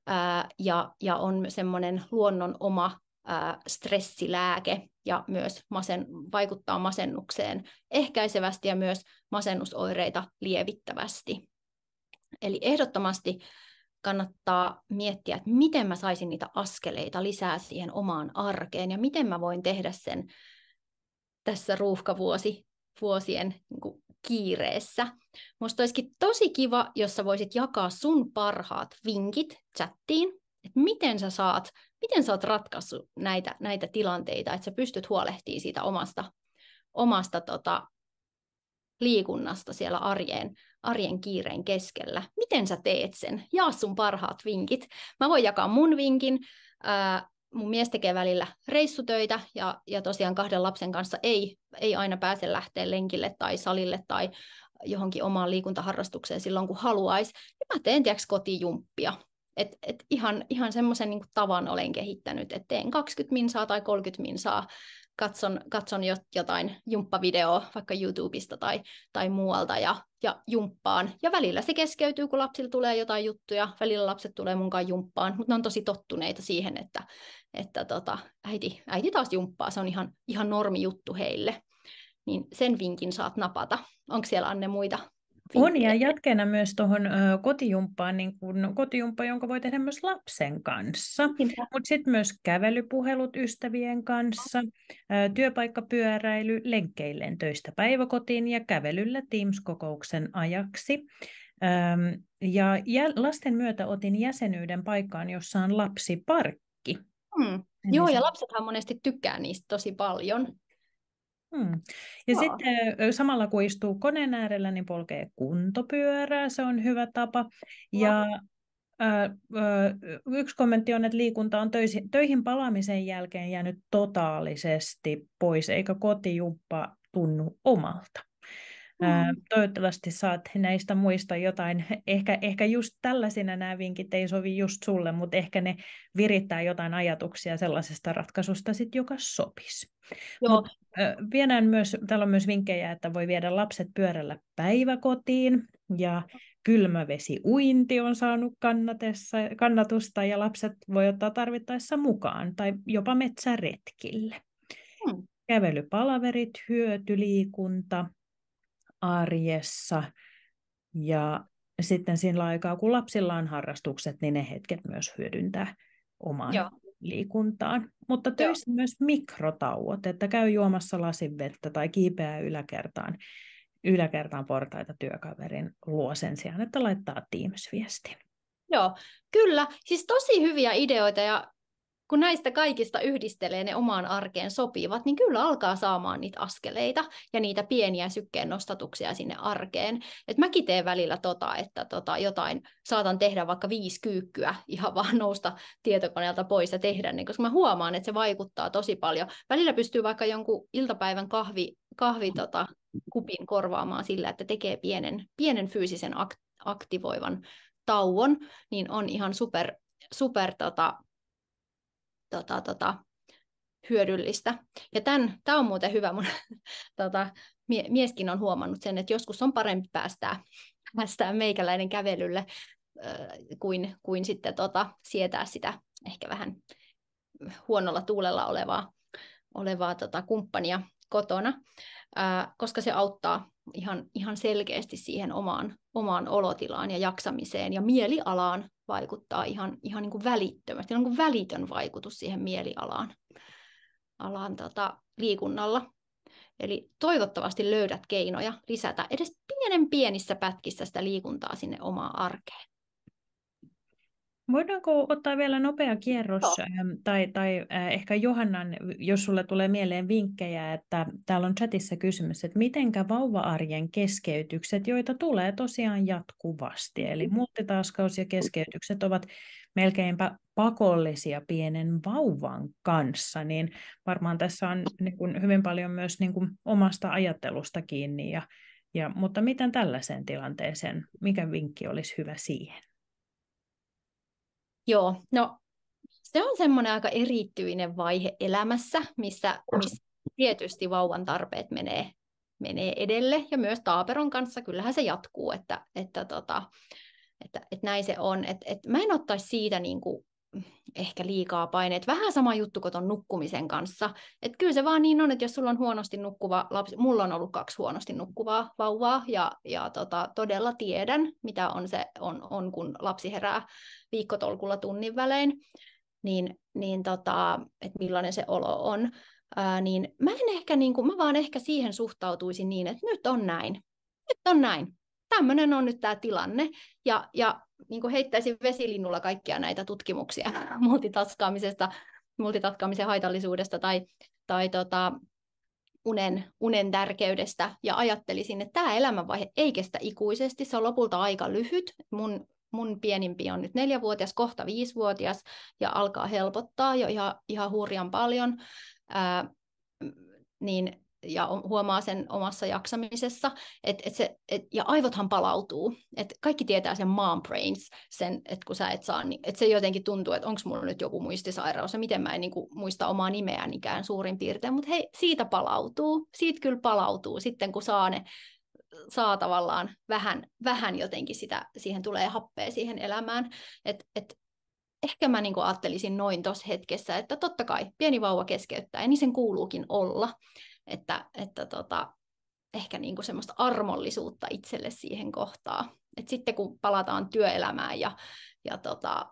ää, ja, ja on semmoinen luonnon oma ää, stressilääke ja myös masen, vaikuttaa masennukseen ehkäisevästi ja myös masennusoireita lievittävästi. Eli ehdottomasti kannattaa miettiä, että miten mä saisin niitä askeleita lisää siihen omaan arkeen ja miten mä voin tehdä sen tässä ruuhkavuosi vuosien niin kuin kiireessä. Musta olisikin tosi kiva, jos sä voisit jakaa sun parhaat vinkit chattiin, että miten sä saat, miten sä oot ratkaissut näitä, näitä tilanteita, että sä pystyt huolehtimaan siitä omasta, omasta tota, liikunnasta siellä arjen, arjen kiireen keskellä. Miten sä teet sen? Jaa sun parhaat vinkit. Mä voin jakaa mun vinkin. Ää, mun mies tekee välillä reissutöitä ja, ja tosiaan kahden lapsen kanssa ei, ei aina pääse lähteä lenkille tai salille tai johonkin omaan liikuntaharrastukseen silloin, kun haluaisi, niin mä teen tiiäks, kotijumppia. Et, et ihan, ihan semmoisen niin tavan olen kehittänyt, että teen 20 minsaa tai 30 minsaa katson, katson jotain jumppavideoa vaikka YouTubesta tai, tai muualta ja, ja jumppaan. Ja välillä se keskeytyy, kun lapsilla tulee jotain juttuja, välillä lapset tulee mukaan jumppaan, mutta ne on tosi tottuneita siihen, että, että tota, äiti, äiti taas jumppaa, se on ihan, ihan normi juttu heille. Niin sen vinkin saat napata. Onko siellä Anne muita on ja jatkeena myös tuohon kotijumppaan, niin kun, no, kotijumppa, jonka voi tehdä myös lapsen kanssa, mutta sitten myös kävelypuhelut ystävien kanssa, työpaikkapyöräily lenkkeilleen töistä päiväkotiin ja kävelyllä Teams-kokouksen ajaksi. Ja lasten myötä otin jäsenyyden paikkaan, jossa on lapsiparkki. Hmm. Joo, ja lapsethan monesti tykkää niistä tosi paljon. Hmm. Ja no. sitten samalla kun istuu koneen äärellä, niin polkee kuntopyörää, se on hyvä tapa. No. Ja ö, ö, yksi kommentti on, että liikunta on töisi, töihin palaamisen jälkeen jäänyt totaalisesti pois, eikä kotijumppa tunnu omalta. Mm. Toivottavasti saat näistä muista jotain. Ehkä, ehkä just tällaisina nämä vinkit ei sovi just sulle, mutta ehkä ne virittää jotain ajatuksia sellaisesta ratkaisusta, sit, joka sopisi. Joo. Mut, äh, viedään myös, täällä on myös vinkkejä, että voi viedä lapset pyörällä päiväkotiin ja kylmävesi uinti on saanut kannatessa, kannatusta ja lapset voi ottaa tarvittaessa mukaan tai jopa metsäretkille. Mm. Kävelypalaverit, hyötyliikunta, arjessa. Ja sitten siinä aikaa, kun lapsilla on harrastukset, niin ne hetket myös hyödyntää omaan Joo. liikuntaan. Mutta töissä Joo. myös mikrotauot, että käy juomassa lasin vettä tai kiipeää yläkertaan, yläkertaan portaita työkaverin luo sen sijaan, että laittaa teams viesti Joo, kyllä. Siis tosi hyviä ideoita ja kun näistä kaikista yhdistelee ne omaan arkeen sopivat, niin kyllä alkaa saamaan niitä askeleita ja niitä pieniä sykkeen nostatuksia sinne arkeen. Et mäkin teen välillä tota, että tota, jotain saatan tehdä vaikka viisi kyykkyä, ihan vaan nousta tietokoneelta pois ja tehdä, niin, koska mä huomaan, että se vaikuttaa tosi paljon. Välillä pystyy vaikka jonkun iltapäivän kahvi, kahvi tota, kupin korvaamaan sillä, että tekee pienen, pienen fyysisen aktivoivan tauon, niin on ihan super, super tota, tota, tota, hyödyllistä. Ja tämä on muuten hyvä, mun tota, mie, mieskin on huomannut sen, että joskus on parempi päästää, päästää meikäläinen kävelylle äh, kuin, kuin sitten tota, sietää sitä ehkä vähän huonolla tuulella olevaa, olevaa tota, kumppania kotona, äh, koska se auttaa ihan, ihan selkeästi siihen omaan, omaan olotilaan ja jaksamiseen ja mielialaan vaikuttaa ihan, ihan niin kuin välittömästi. On niin kuin välitön vaikutus siihen mielialaan alan, tota, liikunnalla. Eli toivottavasti löydät keinoja lisätä edes pienen pienissä pätkissä sitä liikuntaa sinne omaan arkeen. Voidaanko ottaa vielä nopea kierros, no. tai, tai äh, ehkä Johannan, jos sulle tulee mieleen vinkkejä, että täällä on chatissa kysymys, että mitenkä vauva-arjen keskeytykset, joita tulee tosiaan jatkuvasti, eli mm-hmm. multitaskaus ja keskeytykset ovat melkeinpä pakollisia pienen vauvan kanssa, niin varmaan tässä on niin kuin hyvin paljon myös niin kuin omasta ajattelusta kiinni, ja, ja, mutta miten tällaiseen tilanteeseen, mikä vinkki olisi hyvä siihen? Joo, no se on semmoinen aika erityinen vaihe elämässä, missä, missä tietysti vauvan tarpeet menee, menee edelle ja myös taaperon kanssa kyllähän se jatkuu, että, että, tota, että, että näin se on. Et, et mä en ottaisi siitä niin kuin ehkä liikaa paineet. Vähän sama juttu kuin ton nukkumisen kanssa. Et kyllä se vaan niin on, että jos sulla on huonosti nukkuva lapsi, mulla on ollut kaksi huonosti nukkuvaa vauvaa, ja, ja tota, todella tiedän, mitä on se, on, on, kun lapsi herää viikkotolkulla tunnin välein, niin, niin tota, että millainen se olo on. Ää, niin mä, en ehkä, niin kuin, mä vaan ehkä siihen suhtautuisin niin, että nyt on näin. Nyt on näin tämmöinen on nyt tämä tilanne. Ja, ja niin kuin heittäisin vesilinnulla kaikkia näitä tutkimuksia multitaskaamisesta, multitaskaamisen haitallisuudesta tai, tai tota, unen, unen tärkeydestä ja ajattelisin, että tämä elämänvaihe ei kestä ikuisesti, se on lopulta aika lyhyt. Mun, mun pienimpi on nyt neljävuotias, kohta viisivuotias ja alkaa helpottaa jo ihan, ihan hurjan paljon. Ää, niin ja huomaa sen omassa jaksamisessa. Et, et se, et, ja aivothan palautuu. Et kaikki tietää sen mom brains, sen, että kun sä et saa, niin, että se jotenkin tuntuu, että onko mulla nyt joku muistisairaus ja miten mä en niin kuin, muista omaa nimeään ikään suurin piirtein. Mutta hei, siitä palautuu. Siitä kyllä palautuu sitten, kun saa ne saa tavallaan vähän, vähän jotenkin sitä, siihen tulee happea siihen elämään. Et, et ehkä mä niinku ajattelisin noin tuossa hetkessä, että totta kai pieni vauva keskeyttää ja niin sen kuuluukin olla. Että, että tota, ehkä niin kuin semmoista armollisuutta itselle siihen kohtaan. Et sitten kun palataan työelämään ja, ja tota,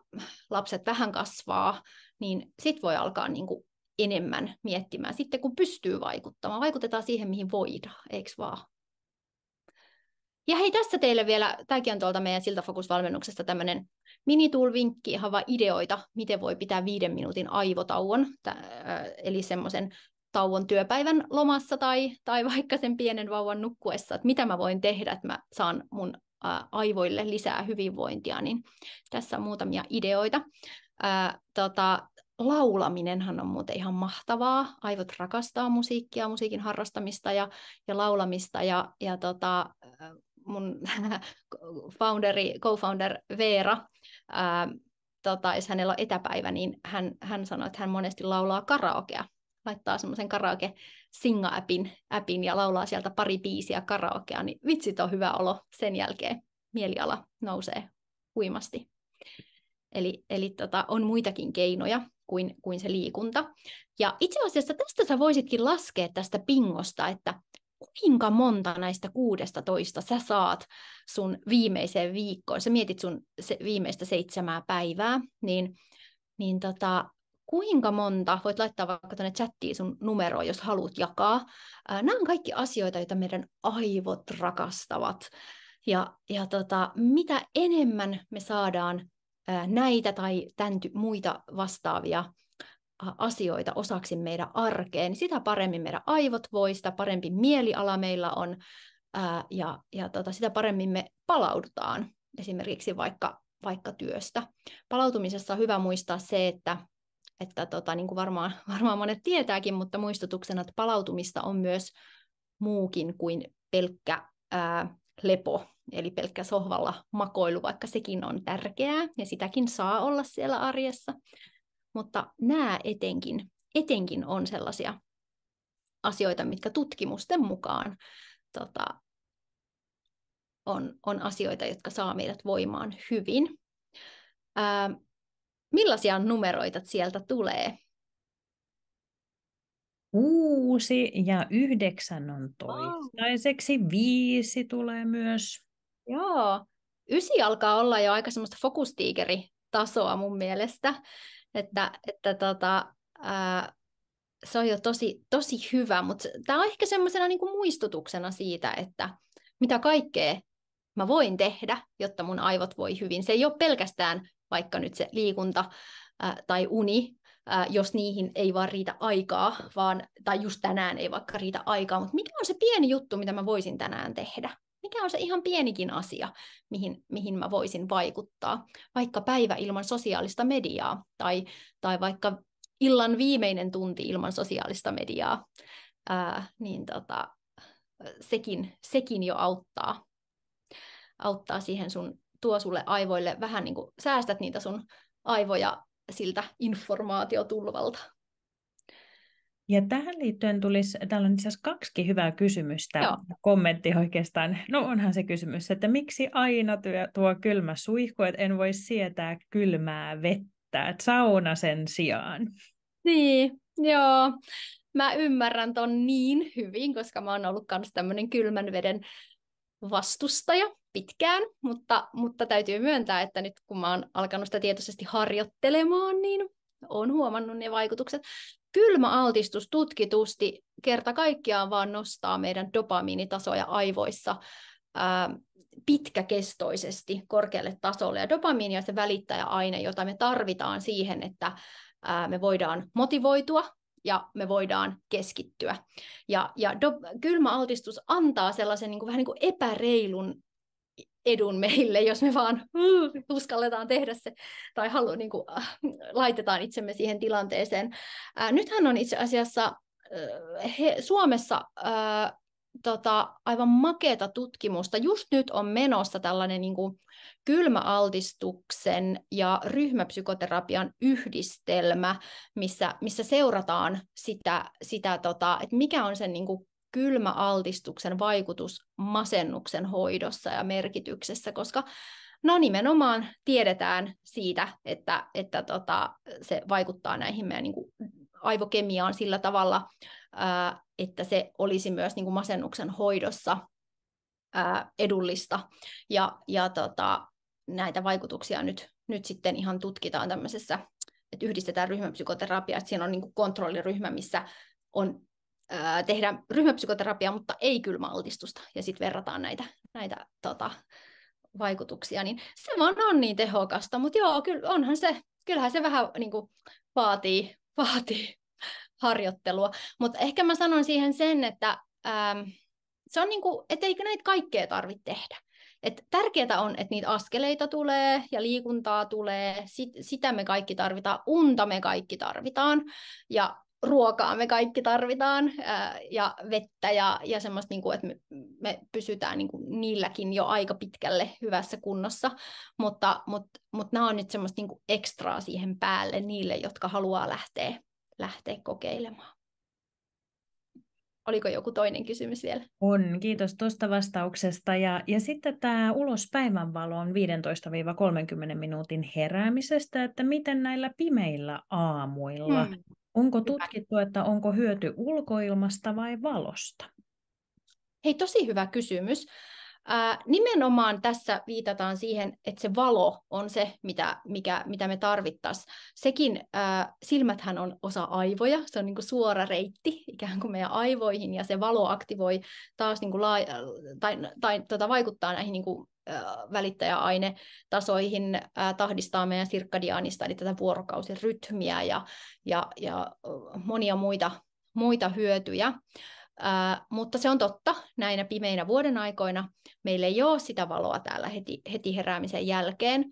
lapset vähän kasvaa, niin sitten voi alkaa niin kuin enemmän miettimään. Sitten kun pystyy vaikuttamaan, vaikutetaan siihen, mihin voidaan, eikö vaan? Ja hei, tässä teille vielä, tämäkin on tuolta meidän Siltafokus-valmennuksesta tämmöinen minitool-vinkki, ihan vaan ideoita, miten voi pitää viiden minuutin aivotauon, eli semmoisen tauon työpäivän lomassa tai, tai vaikka sen pienen vauvan nukkuessa, että mitä mä voin tehdä, että mä saan mun aivoille lisää hyvinvointia, niin tässä on muutamia ideoita. Ää, tota, laulaminenhan on muuten ihan mahtavaa. Aivot rakastaa musiikkia, musiikin harrastamista ja, ja laulamista. Ja, ja tota, mun founderi, co-founder Veera, ää, tota, jos hänellä on etäpäivä, niin hän, hän sanoi, että hän monesti laulaa karaokea laittaa semmoisen karaoke singa appin, ja laulaa sieltä pari biisiä karaokea, niin vitsit on hyvä olo sen jälkeen. Mieliala nousee huimasti. Eli, eli tota, on muitakin keinoja kuin, kuin se liikunta. Ja itse asiassa tästä sä voisitkin laskea tästä pingosta, että kuinka monta näistä toista sä saat sun viimeiseen viikkoon. Sä mietit sun se viimeistä seitsemää päivää, niin, niin tota, kuinka monta, voit laittaa vaikka tuonne chattiin sun numeroa, jos haluat jakaa. Nämä on kaikki asioita, joita meidän aivot rakastavat. Ja, ja tota, mitä enemmän me saadaan näitä tai tämän ty- muita vastaavia asioita osaksi meidän arkeen, niin sitä paremmin meidän aivot voi, sitä parempi mieliala meillä on ja, ja tota, sitä paremmin me palaudutaan esimerkiksi vaikka, vaikka työstä. Palautumisessa on hyvä muistaa se, että että tota, niin kuin varmaan, varmaan monet tietääkin, mutta muistutuksena, että palautumista on myös muukin kuin pelkkä ää, lepo, eli pelkkä sohvalla makoilu, vaikka sekin on tärkeää ja sitäkin saa olla siellä arjessa. Mutta nämä etenkin, etenkin on sellaisia asioita, mitkä tutkimusten mukaan tota, on, on asioita, jotka saa meidät voimaan hyvin. Ää, Millaisia numeroita sieltä tulee? Kuusi ja yhdeksän on toistaiseksi, oh. viisi tulee myös. Joo, ysi alkaa olla jo aika semmoista fokustiikeritasoa mun mielestä, että, että tota, ää, se on jo tosi, tosi hyvä, mutta tämä on ehkä semmoisena niinku muistutuksena siitä, että mitä kaikkea mä voin tehdä, jotta mun aivot voi hyvin. Se ei ole pelkästään vaikka nyt se liikunta ää, tai uni, ää, jos niihin ei vaan riitä aikaa, vaan, tai just tänään ei vaikka riitä aikaa, mutta mikä on se pieni juttu, mitä mä voisin tänään tehdä? Mikä on se ihan pienikin asia, mihin, mihin mä voisin vaikuttaa? Vaikka päivä ilman sosiaalista mediaa tai, tai vaikka illan viimeinen tunti ilman sosiaalista mediaa, ää, niin tota, sekin, sekin jo auttaa, auttaa siihen sun tuo sulle aivoille vähän niin kuin säästät niitä sun aivoja siltä informaatiotulvalta. Ja tähän liittyen tulisi, täällä on itse asiassa kaksi hyvää kysymystä, Joo. kommentti oikeastaan. No onhan se kysymys, että miksi aina tuo, tuo kylmä suihku, että en voi sietää kylmää vettä, että sauna sen sijaan. Niin, Joo, mä ymmärrän ton niin hyvin, koska mä oon ollut myös tämmöinen kylmän veden vastustaja pitkään, mutta, mutta täytyy myöntää, että nyt kun mä oon alkanut sitä tietoisesti harjoittelemaan, niin on huomannut ne vaikutukset. Kylmä altistus tutkitusti kerta kaikkiaan vaan nostaa meidän dopamiinitasoja aivoissa ää, pitkäkestoisesti korkealle tasolle. Ja dopamiini on se välittäjäaine, jota me tarvitaan siihen, että ää, me voidaan motivoitua, ja me voidaan keskittyä. Ja, ja do, kylmä altistus antaa sellaisen niin kuin, vähän niin kuin epäreilun edun meille, jos me vaan uh, uskalletaan tehdä se tai halu, niin kuin, uh, äh, laitetaan itsemme siihen tilanteeseen. Uh, nythän on itse asiassa uh, he, Suomessa uh, tota, aivan makeata tutkimusta. Just nyt on menossa tällainen niin kuin, kylmäaltistuksen ja ryhmäpsykoterapian yhdistelmä, missä, missä seurataan sitä, sitä tota, että mikä on sen niin kuin, kylmäaltistuksen vaikutus masennuksen hoidossa ja merkityksessä, koska no nimenomaan tiedetään siitä, että, että tota, se vaikuttaa näihin meidän niin kuin, aivokemiaan sillä tavalla, että se olisi myös niin kuin masennuksen hoidossa edullista. Ja, ja tota, näitä vaikutuksia nyt, nyt sitten ihan tutkitaan tämmöisessä, että yhdistetään ryhmäpsykoterapia, että siinä on niin kuin kontrolliryhmä, missä on tehdään ryhmäpsykoterapiaa, mutta ei kylmäaltistusta, ja sitten verrataan näitä, näitä tota, vaikutuksia, niin se vaan on niin tehokasta, mutta joo, kyllä onhan se, kyllähän se vähän niin kuin, vaatii, vaatii harjoittelua. Mutta ehkä mä sanon siihen sen, että ähm, se on niinku et eikö näitä kaikkea tarvitse tehdä. Et tärkeää on, että niitä askeleita tulee ja liikuntaa tulee, sit, sitä me kaikki tarvitaan, unta me kaikki tarvitaan ja ruokaa me kaikki tarvitaan ää, ja vettä ja, ja semmoista, niinku, että me, me pysytään niinku, niilläkin jo aika pitkälle hyvässä kunnossa, mutta, mutta, mut nämä on nyt semmoista niinku ekstraa siihen päälle niille, jotka haluaa lähteä lähteä kokeilemaan. Oliko joku toinen kysymys vielä? On, kiitos tuosta vastauksesta. Ja, ja sitten tämä ulos päivänvaloon 15-30 minuutin heräämisestä, että miten näillä pimeillä aamuilla, hmm. onko tutkittu, että onko hyöty ulkoilmasta vai valosta? Hei, tosi hyvä kysymys. Ää, nimenomaan tässä viitataan siihen, että se valo on se, mitä, mikä, mitä me tarvittaisiin. Sekin ää, silmäthän on osa aivoja, se on niinku suora reitti ikään kuin meidän aivoihin, ja se valo aktivoi taas niinku kuin tai, tai tota, vaikuttaa näihin niinku, ää, välittäjäainetasoihin ää, tahdistaa meidän sirkkadiaanista, eli tätä vuorokausirytmiä ja, ja, ja monia muita, muita hyötyjä mutta se on totta, näinä pimeinä vuoden aikoina meillä ei ole sitä valoa täällä heti, heti heräämisen jälkeen.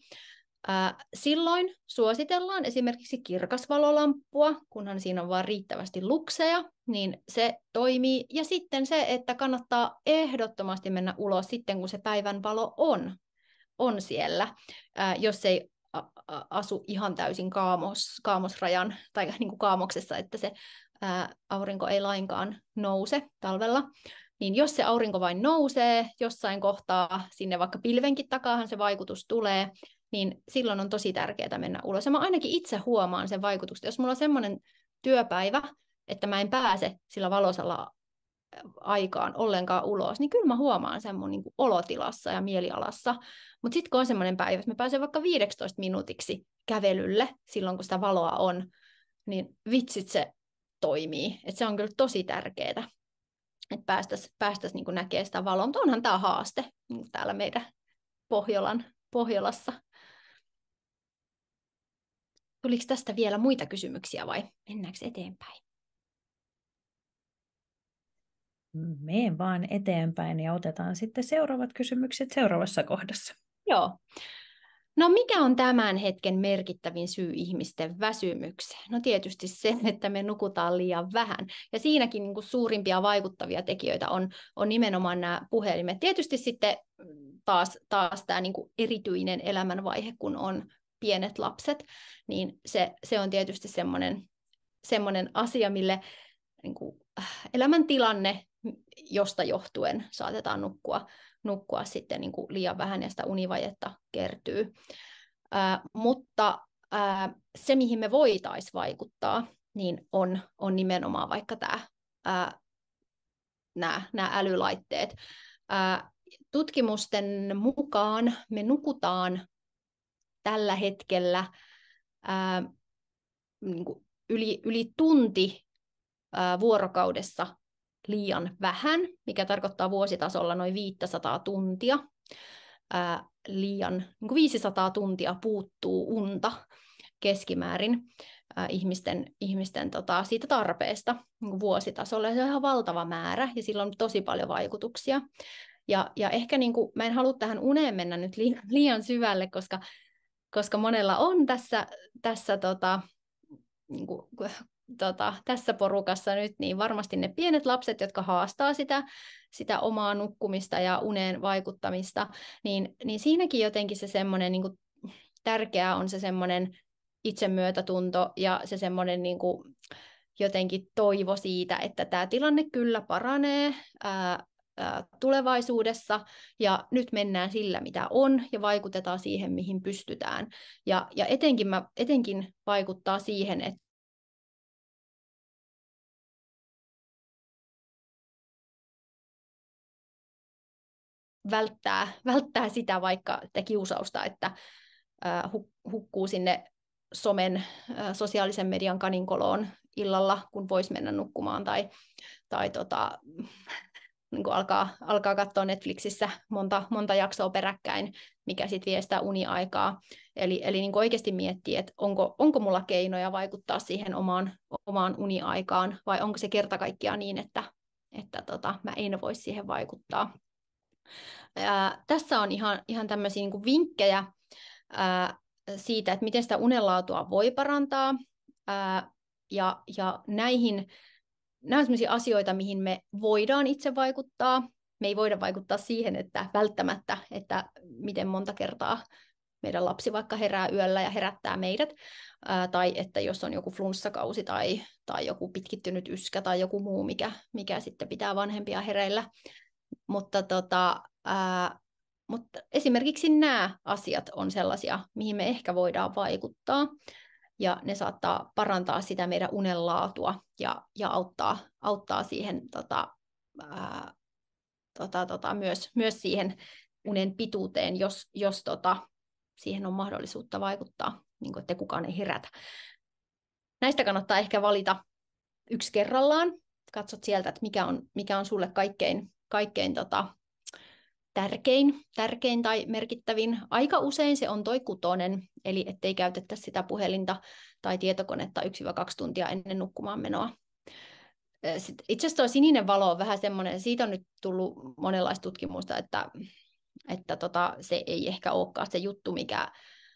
Äh, silloin suositellaan esimerkiksi kirkasvalolamppua, kunhan siinä on vain riittävästi lukseja, niin se toimii. Ja sitten se, että kannattaa ehdottomasti mennä ulos sitten, kun se päivän valo on, on siellä, äh, jos ei asu ihan täysin kaamos, kaamosrajan tai niin kuin kaamoksessa, että se ää, aurinko ei lainkaan nouse talvella, niin jos se aurinko vain nousee jossain kohtaa, sinne vaikka pilvenkin takahan se vaikutus tulee, niin silloin on tosi tärkeää mennä ulos. Ja mä ainakin itse huomaan sen vaikutusta. Jos mulla on semmoinen työpäivä, että mä en pääse sillä valosalla aikaan ollenkaan ulos, niin kyllä mä huomaan sen mun niin kuin olotilassa ja mielialassa. Mutta sitten kun on semmoinen päivä, että mä pääsen vaikka 15 minuutiksi kävelylle silloin, kun sitä valoa on, niin vitsit se toimii. Et se on kyllä tosi tärkeää, että päästäisiin päästäisi niin näkemään sitä valoa. Mutta onhan tämä haaste niin täällä meidän Pohjolan, Pohjolassa. Tuliko tästä vielä muita kysymyksiä vai mennäänkö eteenpäin? Meen vaan eteenpäin ja otetaan sitten seuraavat kysymykset seuraavassa kohdassa. Joo. No mikä on tämän hetken merkittävin syy ihmisten väsymykseen? No tietysti se, että me nukutaan liian vähän. Ja siinäkin niin kuin suurimpia vaikuttavia tekijöitä on, on nimenomaan nämä puhelimet. Tietysti sitten mm, taas, taas tämä niin kuin erityinen elämänvaihe, kun on pienet lapset, niin se, se on tietysti semmoinen, semmoinen asia, mille niin kuin, äh, elämäntilanne, josta johtuen saatetaan nukkua nukkua sitten niin kuin liian vähän ja sitä univajetta kertyy. Ää, mutta ää, se, mihin me voitaisiin vaikuttaa, niin on, on nimenomaan vaikka tämä, nämä, nämä älylaitteet. Ää, tutkimusten mukaan me nukutaan tällä hetkellä ää, niin kuin yli, yli tunti ää, vuorokaudessa liian vähän, mikä tarkoittaa vuositasolla noin 500 tuntia. Ää, liian niin 500 tuntia puuttuu unta keskimäärin ää, ihmisten, ihmisten tota, siitä tarpeesta niin vuositasolla. se on ihan valtava määrä ja sillä on tosi paljon vaikutuksia. Ja, ja ehkä niin kuin, mä en halua tähän uneen mennä nyt liian, liian syvälle, koska, koska monella on tässä, tässä tota, niin kuin, tota, tässä porukassa nyt, niin varmasti ne pienet lapset, jotka haastaa sitä, sitä omaa nukkumista ja uneen vaikuttamista, niin, niin siinäkin jotenkin se semmoinen niin kuin, tärkeää on se semmoinen itsemyötätunto ja se semmoinen niin kuin, jotenkin toivo siitä, että tämä tilanne kyllä paranee ää, ää, tulevaisuudessa ja nyt mennään sillä, mitä on ja vaikutetaan siihen, mihin pystytään. Ja, ja etenkin, mä, etenkin vaikuttaa siihen, että välttää, välttää sitä vaikka sitä kiusausta, että äh, hukkuu sinne somen, äh, sosiaalisen median kaninkoloon illalla, kun voisi mennä nukkumaan tai, tai tota, niin kuin alkaa, alkaa katsoa Netflixissä monta, monta jaksoa peräkkäin, mikä sitten vie sitä uniaikaa. Eli, eli niin kuin oikeasti miettii, että onko, onko mulla keinoja vaikuttaa siihen omaan, omaan uniaikaan, vai onko se kerta kaikkiaan niin, että, että tota, mä en voi siihen vaikuttaa. Ää, tässä on ihan, ihan tämmöisiä niin kuin vinkkejä ää, siitä, että miten sitä unenlaatua voi parantaa. Ää, ja, ja näihin, nämä on sellaisia asioita, mihin me voidaan itse vaikuttaa. Me ei voida vaikuttaa siihen, että välttämättä, että miten monta kertaa meidän lapsi vaikka herää yöllä ja herättää meidät, ää, tai että jos on joku flunssakausi tai, tai joku pitkittynyt yskä tai joku muu, mikä, mikä sitten pitää vanhempia hereillä. Mutta, tota, ää, mutta esimerkiksi nämä asiat on sellaisia, mihin me ehkä voidaan vaikuttaa. Ja ne saattaa parantaa sitä meidän unenlaatua ja, ja auttaa, auttaa siihen tota, ää, tota, tota, myös, myös siihen unen pituuteen, jos, jos tota, siihen on mahdollisuutta vaikuttaa, niin kuin, että kukaan ei herätä. Näistä kannattaa ehkä valita yksi kerrallaan. Katsot sieltä, että mikä on, mikä on sulle kaikkein kaikkein tota, tärkein, tärkein tai merkittävin. Aika usein se on toi kutonen, eli ettei käytetä sitä puhelinta tai tietokonetta 1-2 tuntia ennen nukkumaan menoa. itse asiassa tuo sininen valo on vähän semmoinen, siitä on nyt tullut monenlaista tutkimusta, että, että tota, se ei ehkä olekaan se juttu, mikä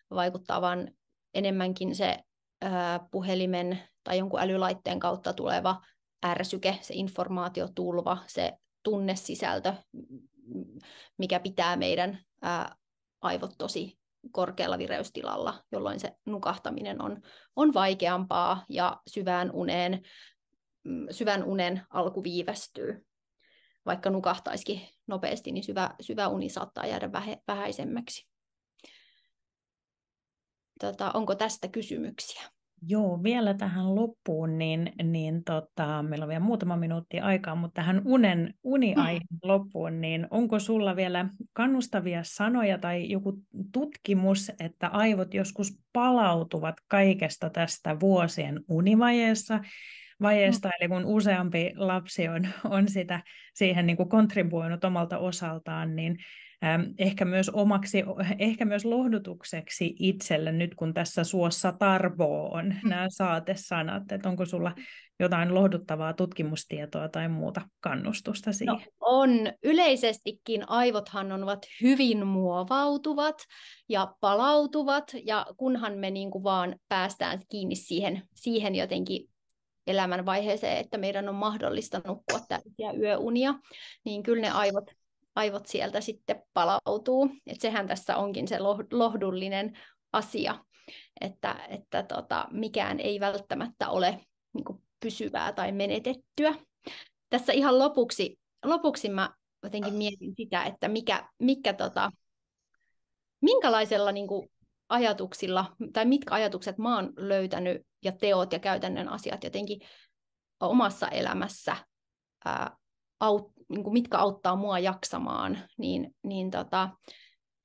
vaikuttaa, vaan enemmänkin se ö, puhelimen tai jonkun älylaitteen kautta tuleva ärsyke, se informaatiotulva, se tunnesisältö, mikä pitää meidän ää, aivot tosi korkealla vireystilalla, jolloin se nukahtaminen on, on vaikeampaa ja syvään uneen, mm, syvän unen alku viivästyy. Vaikka nukahtaisikin nopeasti, niin syvä, syvä uni saattaa jäädä vähe, vähäisemmäksi. Tota, onko tästä kysymyksiä? Joo, vielä tähän loppuun, niin, niin tota, meillä on vielä muutama minuutti aikaa, mutta tähän unen, uniaiheen mm. loppuun, niin onko sulla vielä kannustavia sanoja tai joku tutkimus, että aivot joskus palautuvat kaikesta tästä vuosien univajeessa, mm. vajeesta, eli kun useampi lapsi on, on sitä siihen niin kuin kontribuoinut omalta osaltaan, niin ehkä myös omaksi, ehkä myös lohdutukseksi itselle nyt, kun tässä suossa tarvoon on mm. nämä saatesanat, että onko sulla jotain lohduttavaa tutkimustietoa tai muuta kannustusta no, siihen? No, on. Yleisestikin aivothan ovat hyvin muovautuvat ja palautuvat, ja kunhan me niin kuin vaan päästään kiinni siihen, siihen jotenkin elämänvaiheeseen, että meidän on mahdollista nukkua täysiä yöunia, niin kyllä ne aivot aivot sieltä sitten palautuu. Et sehän tässä onkin se lohdullinen asia, että, että tota, mikään ei välttämättä ole niin kuin pysyvää tai menetettyä. Tässä ihan lopuksi, lopuksi mä jotenkin mietin sitä, että mikä, mikä tota, minkälaisella niin kuin ajatuksilla, tai mitkä ajatukset mä oon löytänyt, ja teot ja käytännön asiat jotenkin omassa elämässä ää, aut, niin kuin mitkä auttaa mua jaksamaan, niin, niin tota,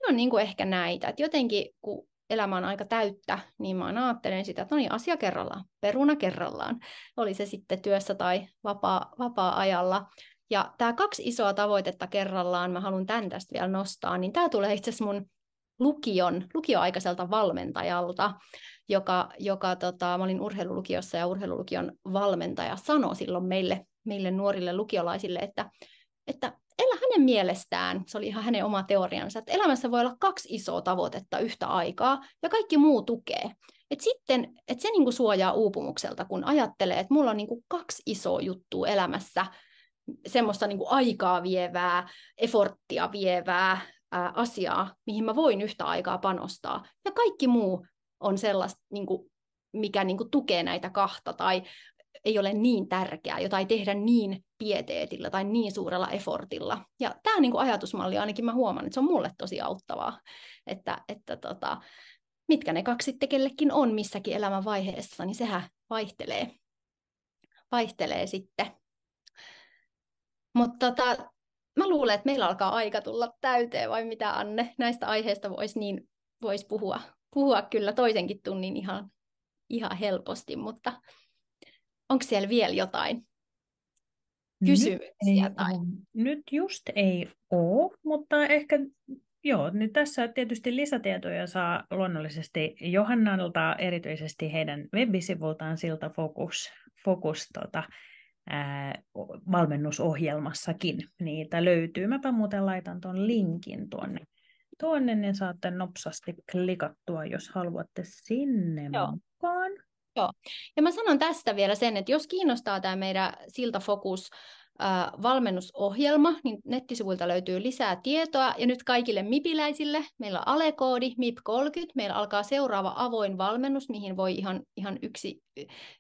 no niin kuin ehkä näitä. Et jotenkin kun elämä on aika täyttä, niin mä ajattelen sitä, että no niin, asia kerrallaan, peruna kerrallaan, oli se sitten työssä tai vapaa, vapaa-ajalla. Ja tämä kaksi isoa tavoitetta kerrallaan, mä haluan tämän tästä vielä nostaa, niin tämä tulee itse asiassa mun lukion, lukioaikaiselta valmentajalta, joka, joka tota, mä olin urheilulukiossa ja urheilulukion valmentaja sanoi silloin meille meille nuorille lukiolaisille, että, että elä hänen mielestään, se oli ihan hänen oma teoriansa, että elämässä voi olla kaksi isoa tavoitetta yhtä aikaa ja kaikki muu tukee. Et sitten, et se niinku suojaa uupumukselta, kun ajattelee, että mulla on niinku kaksi isoa juttua elämässä, semmoista niinku aikaa vievää, eforttia vievää ää, asiaa, mihin mä voin yhtä aikaa panostaa. Ja kaikki muu on sellaista, niinku, mikä niinku tukee näitä kahta tai ei ole niin tärkeää, jota ei tehdä niin pieteetillä tai niin suurella efortilla. Ja tämä niin kuin ajatusmalli ainakin mä huomaan, että se on mulle tosi auttavaa, että, että tota, mitkä ne kaksi sitten kellekin on missäkin elämän vaiheessa, niin sehän vaihtelee, vaihtelee sitten. Mutta tota, mä luulen, että meillä alkaa aika tulla täyteen, vai mitä Anne? Näistä aiheista voisi niin, vois puhua, puhua kyllä toisenkin tunnin ihan, ihan helposti, mutta onko siellä vielä jotain kysymyksiä? Nyt, tai... nyt just ei ole, mutta ehkä Joo, niin tässä tietysti lisätietoja saa luonnollisesti Johannalta, erityisesti heidän webisivultaan siltä Focus, Focus tota, ää, valmennusohjelmassakin. Niitä löytyy. Mäpä muuten laitan tuon linkin tuonne, tuonne, niin saatte nopsasti klikattua, jos haluatte sinne. Joo. Joo, ja mä sanon tästä vielä sen, että jos kiinnostaa tämä meidän Focus valmennusohjelma, niin nettisivuilta löytyy lisää tietoa. Ja nyt kaikille mipiläisille, meillä on alekoodi MIP30, meillä alkaa seuraava avoin valmennus, mihin voi ihan, ihan yksi,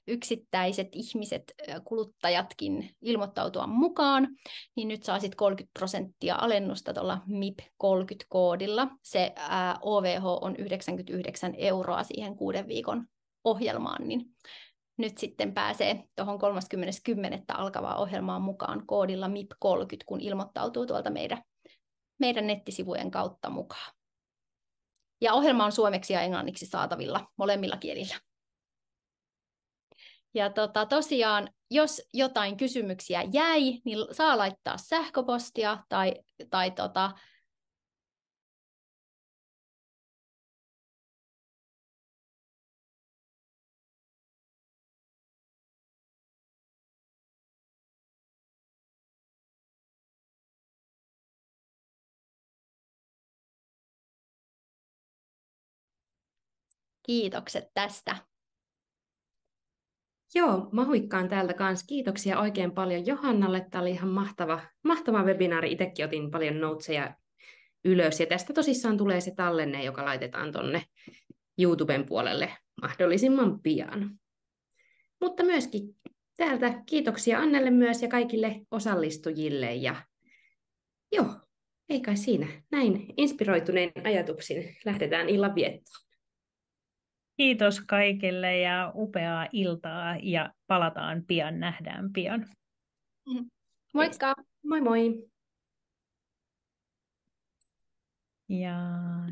yksittäiset ihmiset, kuluttajatkin ilmoittautua mukaan. Niin nyt saa sitten 30 prosenttia alennusta tuolla MIP30-koodilla. Se ää, OVH on 99 euroa siihen kuuden viikon ohjelmaan, niin nyt sitten pääsee tuohon 30.10. alkavaan ohjelmaan mukaan koodilla MIP30, kun ilmoittautuu tuolta meidän, meidän nettisivujen kautta mukaan. Ja ohjelma on suomeksi ja englanniksi saatavilla molemmilla kielillä. Ja tota, tosiaan, jos jotain kysymyksiä jäi, niin saa laittaa sähköpostia tai, tai tota, kiitokset tästä. Joo, mä huikkaan täältä kanssa. Kiitoksia oikein paljon Johannalle. Tämä oli ihan mahtava, mahtava webinaari. Itsekin otin paljon noutseja ylös. Ja tästä tosissaan tulee se tallenne, joka laitetaan tonne YouTuben puolelle mahdollisimman pian. Mutta myöskin täältä kiitoksia Annelle myös ja kaikille osallistujille. Ja joo, ei kai siinä. Näin inspiroituneen ajatuksin lähdetään illan viettoon. Kiitos kaikille ja upeaa iltaa ja palataan pian, nähdään pian. Mm-hmm. Moikka, moi moi. Ja